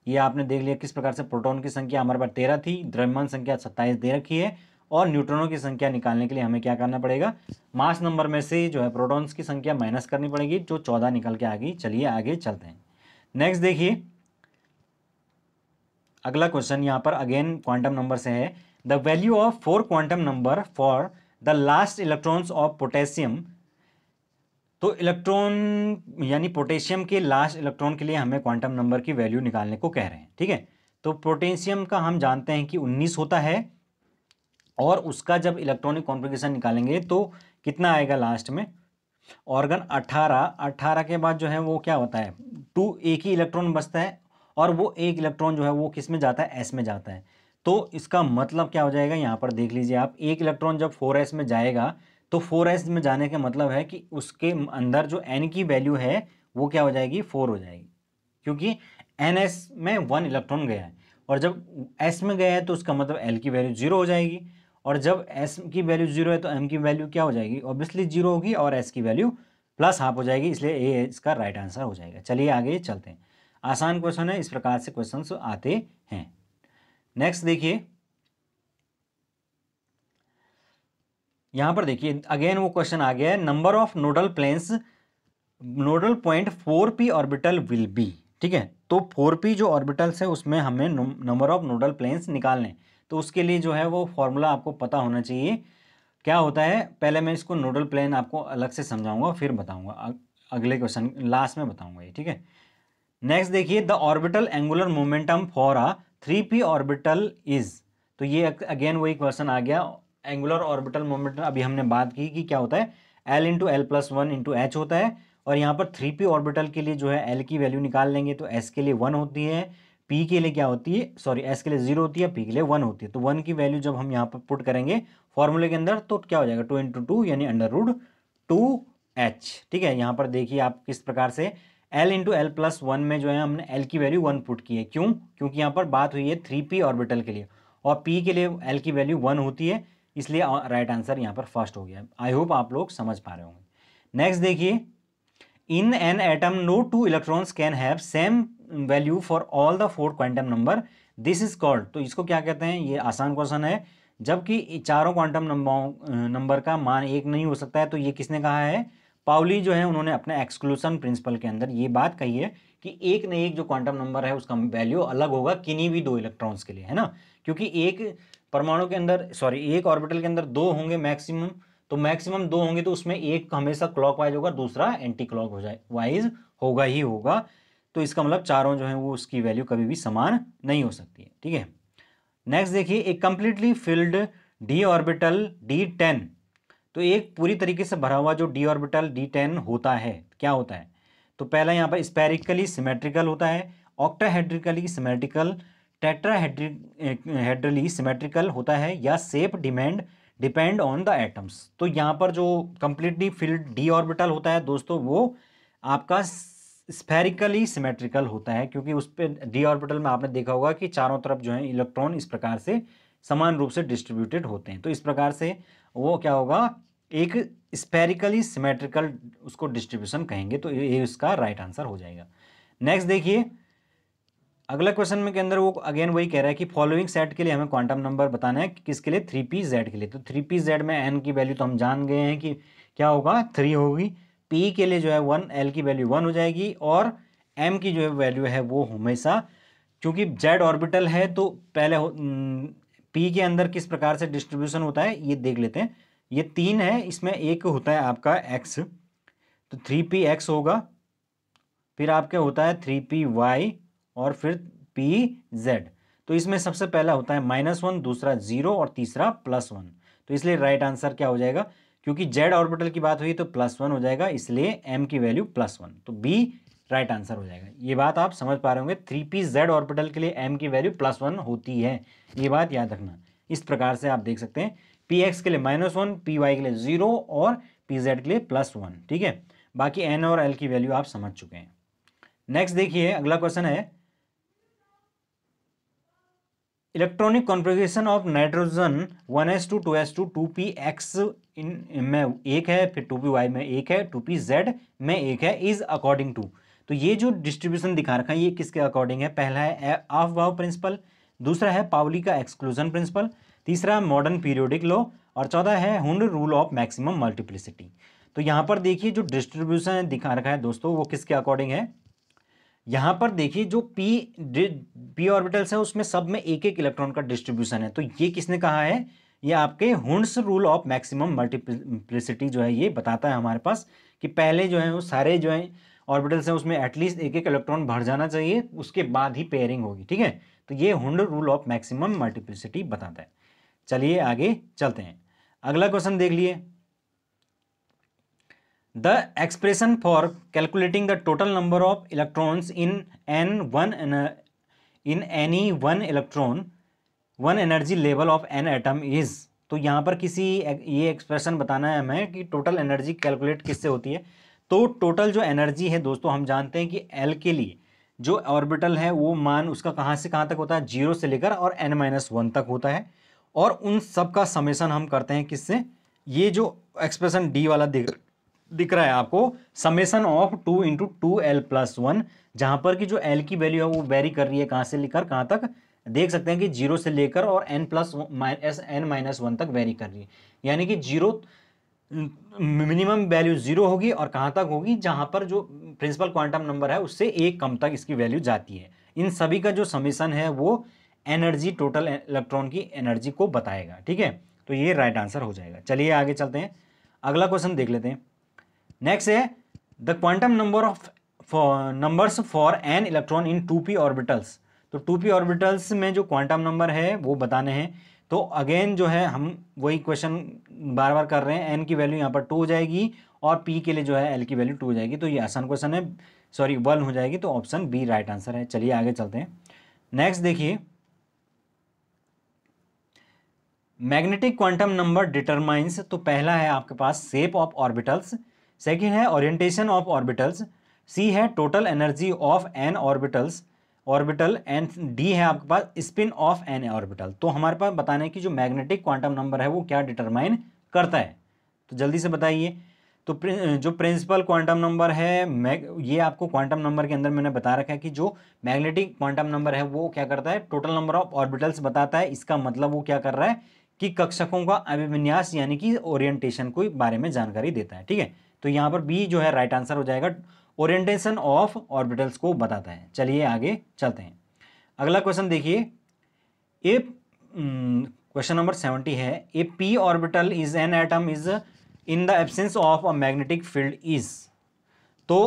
ये आपने देख लिया किस प्रकार से प्रोटॉन की संख्या हमारे पास तेरह थी द्रव्यमान संख्या सत्ताईस दे रखी है और न्यूट्रॉनों की संख्या निकालने के लिए हमें क्या करना पड़ेगा मास नंबर में से जो है प्रोटॉन्स की संख्या माइनस करनी पड़ेगी जो चौदह निकल के आ गई चलिए आगे चलते हैं नेक्स्ट देखिए अगला क्वेश्चन यहाँ पर अगेन क्वांटम नंबर से है the value of four quantum number for the last electrons of potassium तो इलेक्ट्रॉन यानी पोटेशियम के लास्ट इलेक्ट्रॉन के लिए हमें क्वांटम नंबर की वैल्यू निकालने को कह रहे हैं ठीक है तो पोटेशियम का हम जानते हैं कि 19 होता है और उसका जब इलेक्ट्रॉनिक कॉन्फ़िगरेशन निकालेंगे तो कितना आएगा लास्ट में ऑर्गन 18 18 के बाद जो है वो क्या होता है टू एक ही इलेक्ट्रॉन बचता है और वो एक इलेक्ट्रॉन जो है वो किस में जाता है एस में जाता है तो इसका मतलब क्या हो जाएगा यहाँ पर देख लीजिए आप एक इलेक्ट्रॉन जब फोर एस में जाएगा तो फोर एस में जाने का मतलब है कि उसके अंदर जो एन की वैल्यू है वो क्या हो जाएगी फोर हो जाएगी क्योंकि एन एस में वन इलेक्ट्रॉन गया है और जब एस में गया है तो उसका मतलब एल की वैल्यू जीरो हो जाएगी और जब एस की वैल्यू जीरो है तो एम की वैल्यू क्या हो जाएगी ऑब्वियसली जीरो होगी और एस की वैल्यू प्लस हाफ हो जाएगी इसलिए ए इसका राइट आंसर हो जाएगा चलिए आगे चलते हैं आसान क्वेश्चन है इस प्रकार से क्वेश्चन आते हैं नेक्स्ट देखिए यहाँ पर देखिए अगेन वो क्वेश्चन आ गया है number of nodal planes nodal point four P orbital will be ठीक है तो फोर पी जो ऑर्बिटल्स है उसमें हमें नंबर ऑफ नोडल प्लेन्स निकालने तो उसके लिए जो है वो फॉर्मूला आपको पता होना चाहिए क्या होता है पहले मैं इसको नोडल प्लेन आपको अलग से समझाऊंगा फिर बताऊंगा अगले क्वेश्चन लास्ट में बताऊंगा ये ठीक है नेक्स्ट देखिए the orbital angular momentum for a three P orbital is तो ये अगेन वही क्वेश्चन आ गया एंगुलर ऑर्बिटल मोमेंट अभी हमने बात की कि क्या होता है L into L plus one into H होता है और यहाँ पर थ्री पी ऑर्बिटल के लिए जो है एल की वैल्यू निकाल लेंगे तो एस के लिए वन होती है पी के लिए क्या होती है सॉरी एस के लिए जीरो होती है पी के लिए वन होती है तो वन की वैल्यू जब हम यहाँ पर पुट करेंगे फॉर्मूले के अंदर तो क्या हो जाएगा टू इंटू टू यानी अंडर रूड टू एच ठीक है यहाँ पर देखिए आप किस प्रकार से L into L plus one में जो है हमने एल की वैल्यू वन पुट की है क्यों क्योंकि यहाँ पर बात हुई है थ्री पी ऑर्बिटल के लिए और पी के लिए एल की वैल्यू वन होती है इसलिए राइट आंसर यहाँ पर फर्स्ट हो गया आई होप आप लोग समझ पा रहे होंगे नेक्स्ट देखिए in an atom no two electrons can have same value for all the four quantum number this is called तो इसको क्या कहते हैं ये आसान क्वेश्चन है जबकि चारों क्वांटम नंबर का मान एक नहीं हो सकता है तो ये किसने कहा है पाउली जो है उन्होंने अपने एक्सक्लूसन प्रिंसिपल के अंदर ये बात कही है कि एक न एक जो क्वांटम नंबर है उसका वैल्यू अलग होगा किन्हीं भी दो इलेक्ट्रॉन्स के लिए है ना क्योंकि एक परमाणु के अंदर सॉरी एक ऑर्बिटल के अंदर दो होंगे मैक्सिमम तो मैक्सिमम दो होंगे तो उसमें एक हमेशा क्लॉक वाइज होगा दूसरा एंटी क्लॉक हो जाए वाइज होगा ही होगा तो इसका मतलब चारों जो है वो उसकी वैल्यू कभी भी समान नहीं हो सकती है ठीक है नेक्स्ट देखिए एक completely filled D orbital D ten तो एक पूरी तरीके से भरा हुआ जो डी ऑर्बिटल डी टेन होता है क्या होता है तो पहला यहाँ पर स्पेरिकली सिमेट्रिकल होता है ऑक्टाहेड्रिकली सिमेट्रिकल टेट्राहेड्रली सिमेट्रिकल होता है या shape depend depend on the atoms तो यहाँ पर जो कम्प्लीटली फिल्ड डी ऑर्बिटल होता है दोस्तों वो आपका स्फेरिकली सिमेट्रिकल होता है क्योंकि उस पर डी ऑर्बिटल में आपने देखा होगा कि चारों तरफ जो है इलेक्ट्रॉन इस प्रकार से समान रूप से डिस्ट्रीब्यूटेड होते हैं तो इस प्रकार से वो क्या होगा एक स्पेरिकली सिमेट्रिकल उसको डिस्ट्रीब्यूशन कहेंगे तो ये इसका राइट आंसर हो जाएगा नेक्स्ट देखिए अगला क्वेश्चन में के अंदर वो अगेन वही कह रहा है कि फॉलोइंग सेट के लिए हमें क्वांटम नंबर बताना है कि किसके लिए थ्री पी जेड के लिए तो थ्री पी जेड में एन की वैल्यू तो हम जान गए हैं कि क्या होगा थ्री होगी पी के लिए जो है वन एल की वैल्यू वन हो जाएगी और एम की जो है वैल्यू है वो हमेशा क्योंकि जेड ऑर्बिटल है तो पहले पी के अंदर किस प्रकार से डिस्ट्रीब्यूशन होता है ये देख लेते हैं ये तीन है इसमें एक होता है आपका एक्स तो थ्री पी एक्स होगा फिर आपके होता है थ्री पी वाई और फिर पी जेड तो इसमें सबसे पहला होता है माइनस वन दूसरा जीरो और तीसरा प्लस वन तो इसलिए राइट आंसर क्या हो जाएगा क्योंकि जेड ऑर्बिटल की बात हुई तो प्लस वन हो जाएगा इसलिए एम की वैल्यू प्लस वन तो बी राइट आंसर हो जाएगा ये बात आप समझ पा रहे होंगे थ्री पी जेड ऑर्बिटल के लिए एम की वैल्यू प्लस वन होती है ये बात याद रखना इस प्रकार से आप देख सकते हैं पी एक्स के लिए माइनस वन पी वाई के लिए जीरो और पी जेड के लिए प्लस वन ठीक है बाकी एन और एल की वैल्यू आप समझ चुके हैं नेक्स्ट देखिए अगला क्वेश्चन है electronic configuration of nitrogen 1s2 2s2 X इन में एक है फिर वाई में एक है जेड में एक है इज अकॉर्डिंग टू तो ये जो डिस्ट्रीब्यूशन दिखा रखा है ये किसके अकॉर्डिंग है पहला है ऑफ वाव प्रिंसिपल दूसरा है पावली का एक्सक्लूजन प्रिंसिपल तीसरा मॉडर्न पीरियोडिक लॉ और चौथा है Hund rule of maximum multiplicity तो यहाँ पर देखिए जो डिस्ट्रीब्यूशन दिखा रखा है दोस्तों वो किसके अकॉर्डिंग है यहाँ पर देखिए जो p p ऑर्बिटल्स है उसमें सब में एक एक इलेक्ट्रॉन का डिस्ट्रीब्यूशन है तो ये किसने कहा है ये आपके Hund's rule of maximum multiplicity जो है ये बताता है हमारे पास कि पहले जो है वो सारे जो है ऑर्बिटल्स हैं उसमें एटलीस्ट एक एक इलेक्ट्रॉन भर जाना चाहिए उसके बाद ही पेयरिंग होगी ठीक है तो ये Hund rule of maximum multiplicity बताता है चलिए आगे चलते हैं अगला क्वेश्चन देख लिए the expression for calculating the total number of electrons in N one in any one electron one energy level of an atom is तो यहाँ पर किसी ये एक्सप्रेशन बताना है हमें कि टोटल एनर्जी कैलकुलेट किससे होती है तो टोटल जो एनर्जी है दोस्तों हम जानते हैं कि एल के लिए जो ऑर्बिटल है वो मान उसका कहाँ से कहाँ तक होता है जीरो से लेकर और एन माइनस वन तक होता है और उन सब का समेसन हम करते हैं किससे ये जो एक्सप्रेशन डी वाला दिख दिख रहा है आपको summation of two into two L plus one जहां पर कि जो एल की वैल्यू है वो वेरी कर रही है कहां से लेकर कहां तक देख सकते हैं कि जीरो से लेकर और N plus S N minus one तक वेरी कर रही है यानी कि जीरो मिनिमम वैल्यू जीरो होगी और कहां तक होगी जहां पर जो प्रिंसिपल क्वांटम नंबर है उससे एक कम तक इसकी वैल्यू जाती है इन सभी का जो समीसन है वो एनर्जी टोटल इलेक्ट्रॉन की एनर्जी को बताएगा ठीक है तो ये राइट आंसर हो जाएगा चलिए आगे चलते हैं अगला क्वेश्चन देख लेते हैं नेक्स्ट है the quantum number of numbers for an electron in two P orbitals तो टू पी ऑर्बिटल्स में जो क्वांटम नंबर है वो बताने हैं तो अगेन जो है हम वही क्वेश्चन बार बार कर रहे हैं एन की वैल्यू यहाँ पर टू हो जाएगी और पी के लिए जो है एल की वैल्यू टू हो जाएगी तो ये आसान क्वेश्चन है सॉरी वन हो जाएगी तो ऑप्शन बी राइट आंसर है चलिए आगे चलते हैं नेक्स्ट देखिए मैग्नेटिक क्वांटम नंबर डिटरमाइंस तो पहला है आपके पास सेप ऑफ ऑर्बिटल्स सेकेंड है ऑरिएंटेशन ऑफ ऑर्बिटल्स सी है total energy of an orbitals orbital and D है आपके पास स्पिन ऑफ एन ऑर्बिटल तो हमारे पास बताने की जो मैग्नेटिक क्वांटम नंबर है वो क्या डिटरमाइन करता है तो जल्दी से बताइए तो जो प्रिंसिपल क्वांटम नंबर है मैग ये आपको क्वांटम नंबर के अंदर मैंने बता रखा है कि जो मैग्नेटिक क्वांटम नंबर है वो क्या करता है टोटल नंबर ऑफ ऑर्बिटल्स बताता है इसका मतलब वो क्या कर रहा है कि कक्षकों का अभिविन्यास यानी कि ओरिएंटेशन को बारे में जानकारी देता है ठीक है तो यहाँ पर बी जो है राइट आंसर हो जाएगा ओरिएंटेशन ऑफ ऑर्बिटल्स को बताता है चलिए आगे चलते हैं अगला क्वेश्चन देखिए ए क्वेश्चन नंबर सेवेंटी है a p orbital is an atom is in the absence of a magnetic field is तो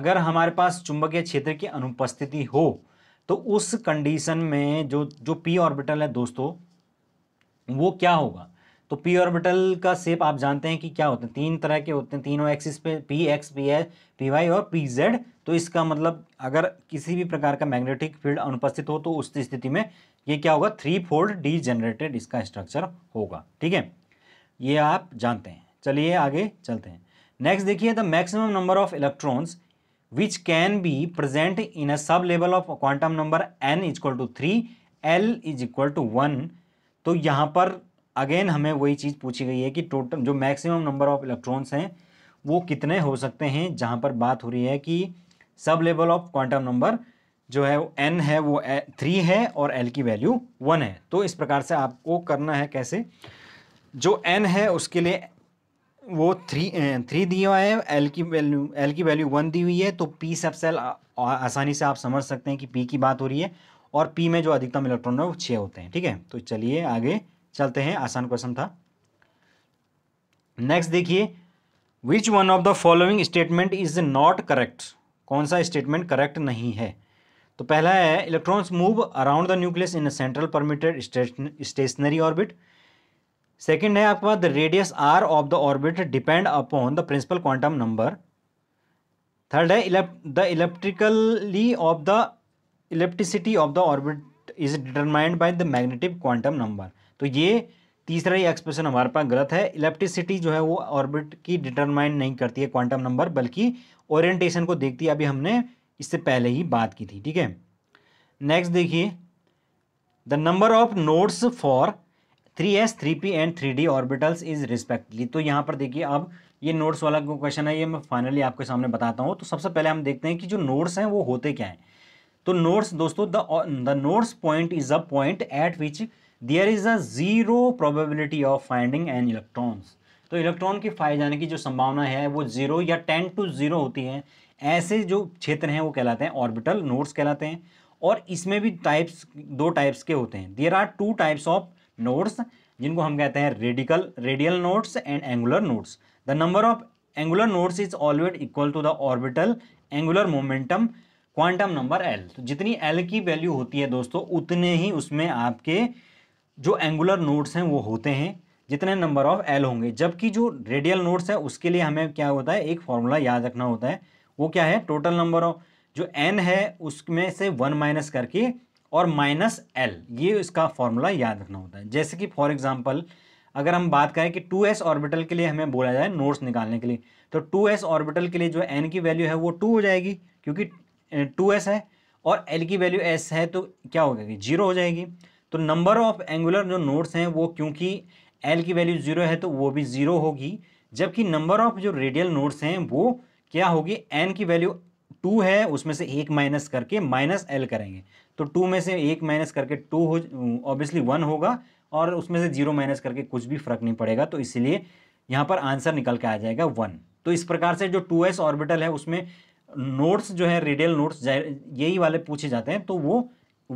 अगर हमारे पास चुंबकीय क्षेत्र की अनुपस्थिति हो तो उस कंडीशन में जो जो पी ऑर्बिटल है दोस्तों वो क्या होगा तो पी ऑर्बिटल का सेप आप जानते हैं कि क्या होते हैं तीन तरह के होते हैं तीनों एक्सिस पे p x p h p y और पी जेड तो इसका मतलब अगर किसी भी प्रकार का मैग्नेटिक फील्ड अनुपस्थित हो तो उस स्थिति में ये क्या होगा थ्री फोल्ड डी जनरेटेड इसका स्ट्रक्चर होगा ठीक है ये आप जानते हैं चलिए आगे चलते हैं नेक्स्ट देखिए the maximum number of electrons which can be present in a sub level of quantum number n is equal to three l is equal to one तो यहाँ पर अगेन हमें वही चीज़ पूछी गई है कि टोटल जो मैक्सिमम नंबर ऑफ इलेक्ट्रॉन्स हैं वो कितने हो सकते हैं जहाँ पर बात हो रही है कि सब लेवल ऑफ क्वांटम नंबर जो है वो एन है वो थ्री है और एल की वैल्यू वन है तो इस प्रकार से आपको करना है कैसे जो एन है उसके लिए वो थ्री थ्री दिए हुआ है एल की वैल्यू एल की वैल्यू वन दी हुई है तो पी सब सेल आसानी से आप समझ सकते हैं कि पी की बात हो रही है और पी में जो अधिकतम इलेक्ट्रॉन है वो छः होते हैं ठीक है तो चलिए आगे चलते हैं आसान क्वेश्चन था नेक्स्ट देखिए which one of the following statement is not correct कौन सा स्टेटमेंट करेक्ट नहीं है तो पहला है electrons move around the nucleus in central permitted stationary orbit second है आपके पास the radius r of the orbit depend upon the principal quantum number third है the electrically of the electricity of the orbit is determined by the magnetic quantum number तो ये तीसरा ये expression हमारे पास गलत है इलेक्ट्रिसिटी जो है वो ऑर्बिट की डिटरमाइन नहीं करती है क्वांटम नंबर बल्कि ओरिएंटेशन को देखती है अभी हमने इससे पहले ही बात की थी ठीक है नेक्स्ट देखिए the number of nodes for three s three p and three d orbitals is respectively तो यहाँ पर देखिए अब ये नोट्स वाला जो क्वेश्चन है ये मैं फाइनली आपके सामने बताता हूँ तो सबसे पहले हम देखते हैं कि जो नोट्स हैं वो होते क्या हैं तो नोट्स दोस्तों the nodes point is a point at which there is a zero probability of finding an electrons तो इलेक्ट्रॉन के पाए जाने की जो संभावना है वो ज़ीरो या टेन टू ज़ीरो होती है ऐसे जो क्षेत्र हैं वो कहलाते हैं ऑर्बिटल नोड्स कहलाते हैं और इसमें भी टाइप्स दो टाइप्स के होते हैं there are two types of nodes जिनको हम कहते हैं radical radial nodes and angular nodes the number of angular nodes is always equal to the orbital angular momentum quantum number l तो जितनी एल की वैल्यू होती है दोस्तों उतने ही उसमें आपके जो एंगुलर नोड्स हैं वो होते हैं जितने नंबर ऑफ एल होंगे जबकि जो रेडियल नोड्स है उसके लिए हमें क्या होता है एक फॉर्मूला याद रखना होता है वो क्या है टोटल नंबर ऑफ जो एन है उसमें से वन माइनस करके और माइनस एल ये इसका फॉर्मूला याद रखना होता है जैसे कि फॉर एग्जाम्पल अगर हम बात करें कि टू एस ऑर्बिटल के लिए हमें बोला जाए नोट्स निकालने के लिए तो टू एस ऑर्बिटल के लिए जो एन की वैल्यू है वो टू हो जाएगी क्योंकि टू एस है और एल की वैल्यू एस है तो क्या हो जाएगी जीरो हो जाएगी तो नंबर ऑफ एंगुलर जो नोड्स हैं वो क्योंकि एल की वैल्यू जीरो है तो वो भी जीरो होगी जबकि नंबर ऑफ जो रेडियल नोड्स हैं वो क्या होगी एन की वैल्यू टू है उसमें से एक माइनस करके माइनस एल करेंगे तो टू में से एक माइनस करके टू हो ऑब्वियसली वन होगा और उसमें से जीरो माइनस करके कुछ भी फर्क नहीं पड़ेगा तो इसीलिए यहाँ पर आंसर निकल के आ जाएगा वन तो इस प्रकार से जो टू एस ऑर्बिटल है उसमें नोट्स जो है रेडियल नोट्स यही वाले पूछे जाते हैं तो वो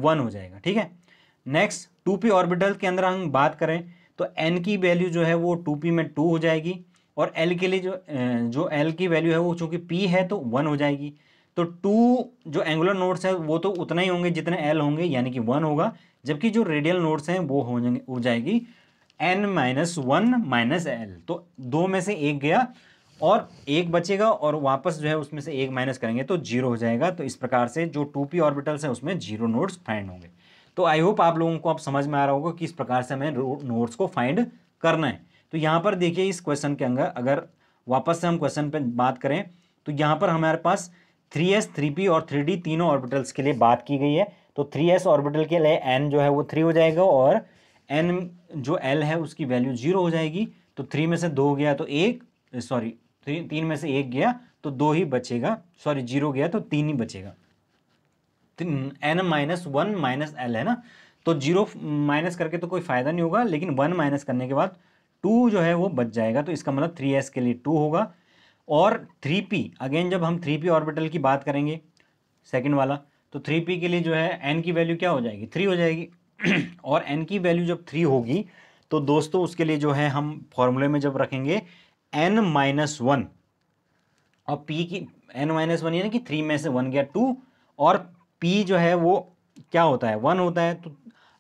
वन हो जाएगा ठीक है नेक्स्ट टू पी ऑर्बिटल के अंदर हम बात करें तो एन की वैल्यू जो है वो टू पी में टू हो जाएगी और एल के लिए जो जो एल की वैल्यू है वो चूँकि पी है तो वन हो जाएगी तो टू जो एंगुलर नोट्स हैं वो तो उतना ही होंगे जितने एल होंगे यानी कि वन होगा जबकि जो रेडियल नोट्स हैं वो हो जाएंगे हो जाएगी n minus one minus l तो दो में से एक गया और एक बचेगा और वापस जो है उसमें से एक माइनस करेंगे तो जीरो हो जाएगा तो इस प्रकार से जो टू पी ऑर्बिटल्स हैं उसमें जीरो नोट्स फाइंड होंगे तो आई होप आप लोगों को अब समझ में आ रहा होगा किस प्रकार से हमें नोट्स को फाइंड करना है तो यहाँ पर देखिए इस क्वेश्चन के अंदर अगर वापस से हम क्वेश्चन पर बात करें तो यहाँ पर हमारे पास थ्री एस थ्री पी और थ्री डी तीनों ऑर्बिटल्स के लिए बात की गई है तो थ्री एस ऑर्बिटल के लिए एन जो है वो थ्री हो जाएगा और एन जो एल है उसकी वैल्यू जीरो हो जाएगी तो थ्री में से दो गया तो एक सॉरी तीन में से एक गया तो दो ही बचेगा सॉरी जीरो गया तो तीन ही बचेगा n minus one minus l है ना तो जीरो माइनस करके तो कोई फ़ायदा नहीं होगा लेकिन वन माइनस करने के बाद टू जो है वो बच जाएगा तो इसका मतलब थ्री एस के लिए टू होगा और थ्री पी अगेन जब हम थ्री पी ऑर्बिटल की बात करेंगे सेकेंड वाला तो थ्री पी के लिए जो है एन की वैल्यू क्या हो जाएगी थ्री हो जाएगी और एन की वैल्यू जब थ्री होगी तो दोस्तों उसके लिए जो है हम फॉर्मूले में जब रखेंगे एन माइनस वन और पी की एन माइनस वन यानी कि थ्री में से वन गया टू और पी जो है वो क्या होता है वन होता है तो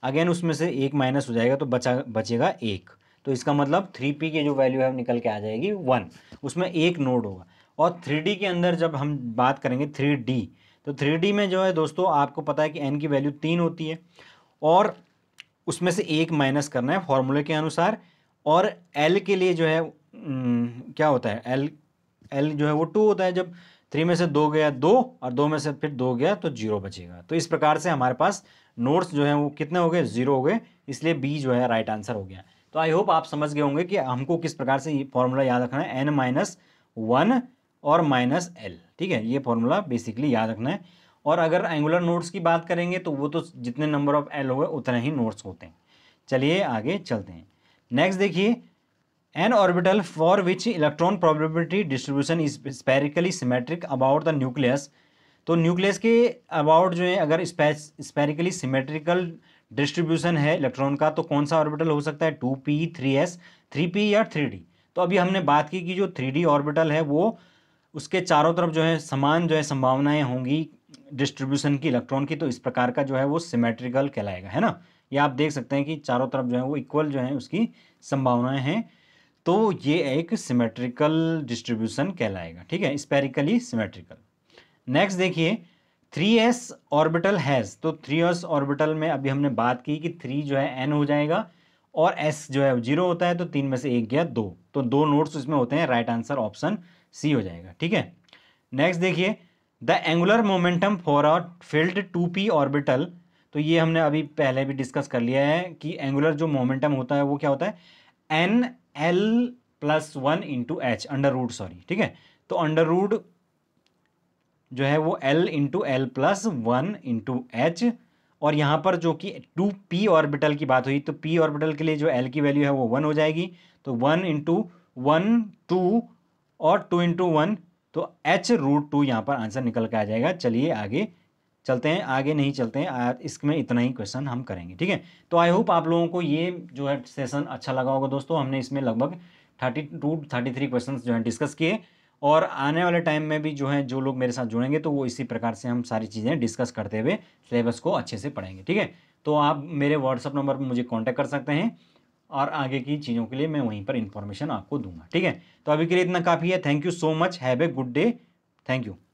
अगेन उसमें से एक माइनस हो जाएगा तो बचा बचेगा एक तो इसका मतलब थ्री पी की जो वैल्यू है निकल के आ जाएगी वन उसमें एक नोड होगा और थ्री डी के अंदर जब हम बात करेंगे थ्री डी तो थ्री डी में जो है दोस्तों आपको पता है कि एन की वैल्यू तीन होती है और उसमें से एक माइनस करना है फॉर्मूले के अनुसार और एल के लिए जो है न, क्या होता है एल एल जो है वो टू होता है जब थ्री में से दो गया दो और दो में से फिर दो गया तो जीरो बचेगा तो इस प्रकार से हमारे पास नोट्स जो है वो कितने हो गए जीरो हो गए इसलिए बी जो है राइट आंसर हो गया तो आई होप आप समझ गए होंगे कि हमको किस प्रकार से ये फॉर्मूला याद रखना है एन माइनस वन और माइनस एल ठीक है ये फॉर्मूला बेसिकली याद रखना है और अगर एंगुलर नोट्स की बात करेंगे तो वो तो जितने नंबर ऑफ एल हो गए उतने ही नोट्स होते हैं चलिए आगे चलते हैं नेक्स्ट देखिए an orbital for which electron probability distribution is spherically symmetric about the nucleus तो न्यूक्लियस के अबाउट जो है अगर स्पेरिकली सिमेट्रिकल डिस्ट्रीब्यूशन है इलेक्ट्रॉन का तो कौन सा ऑर्बिटल हो सकता है two P three s three p या थ्री डी तो अभी हमने बात की कि जो थ्री डी ऑर्बिटल है वो उसके चारों तरफ जो है समान जो है संभावनाएं होंगी डिस्ट्रीब्यूशन की इलेक्ट्रॉन की तो इस प्रकार का जो है वो सिमेट्रिकल कहलाएगा है ना ये आप देख सकते हैं कि चारों तरफ जो है वो इक्वल जो है उसकी संभावनाएं हैं तो ये एक सिमेट्रिकल डिस्ट्रीब्यूशन कहलाएगा ठीक है स्पेरिकली सिमेट्रिकल नेक्स्ट देखिए थ्री एस ऑर्बिटल हैज़ तो थ्री एस ऑर्बिटल में अभी हमने बात की कि थ्री जो है एन हो जाएगा और एस जो है जीरो होता है तो तीन में से एक गया दो तो दो नोट्स इसमें होते हैं राइट आंसर ऑप्शन सी हो जाएगा ठीक है नेक्स्ट देखिए the angular momentum for a field two p orbital तो ये हमने अभी पहले भी डिस्कस कर लिया है कि एंगुलर जो मोमेंटम होता है वो क्या होता है n l plus one into h under root sorry ठीक है तो अंडर रूट जो है वो l into L plus one into h और यहाँ पर जो कि टू पी ऑर्बिटल की बात हुई तो पी ऑर्बिटल के लिए जो एल की वैल्यू है वो वन हो जाएगी तो वन इंटू वन टू और टू इंटू वन तो एच रूट टू यहाँ पर आंसर निकल के आ जाएगा चलिए आगे चलते हैं आगे नहीं चलते हैं इसमें इतना ही क्वेश्चन हम करेंगे ठीक है तो आई होप आप लोगों को ये जो है सेशन अच्छा लगा होगा दोस्तों हमने इसमें लगभग thirty two thirty three question जो है डिस्कस किए और आने वाले टाइम में भी जो है जो लोग मेरे साथ जुड़ेंगे तो वो इसी प्रकार से हम सारी चीज़ें डिस्कस करते हुए सिलेबस को अच्छे से पढ़ेंगे ठीक है तो आप मेरे व्हाट्सअप नंबर पर मुझे कॉन्टैक्ट कर सकते हैं और आगे की चीज़ों के लिए मैं वहीं पर इन्फॉर्मेशन आपको दूंगा ठीक है तो अभी के लिए इतना काफ़ी है thank you so much have a good day thank you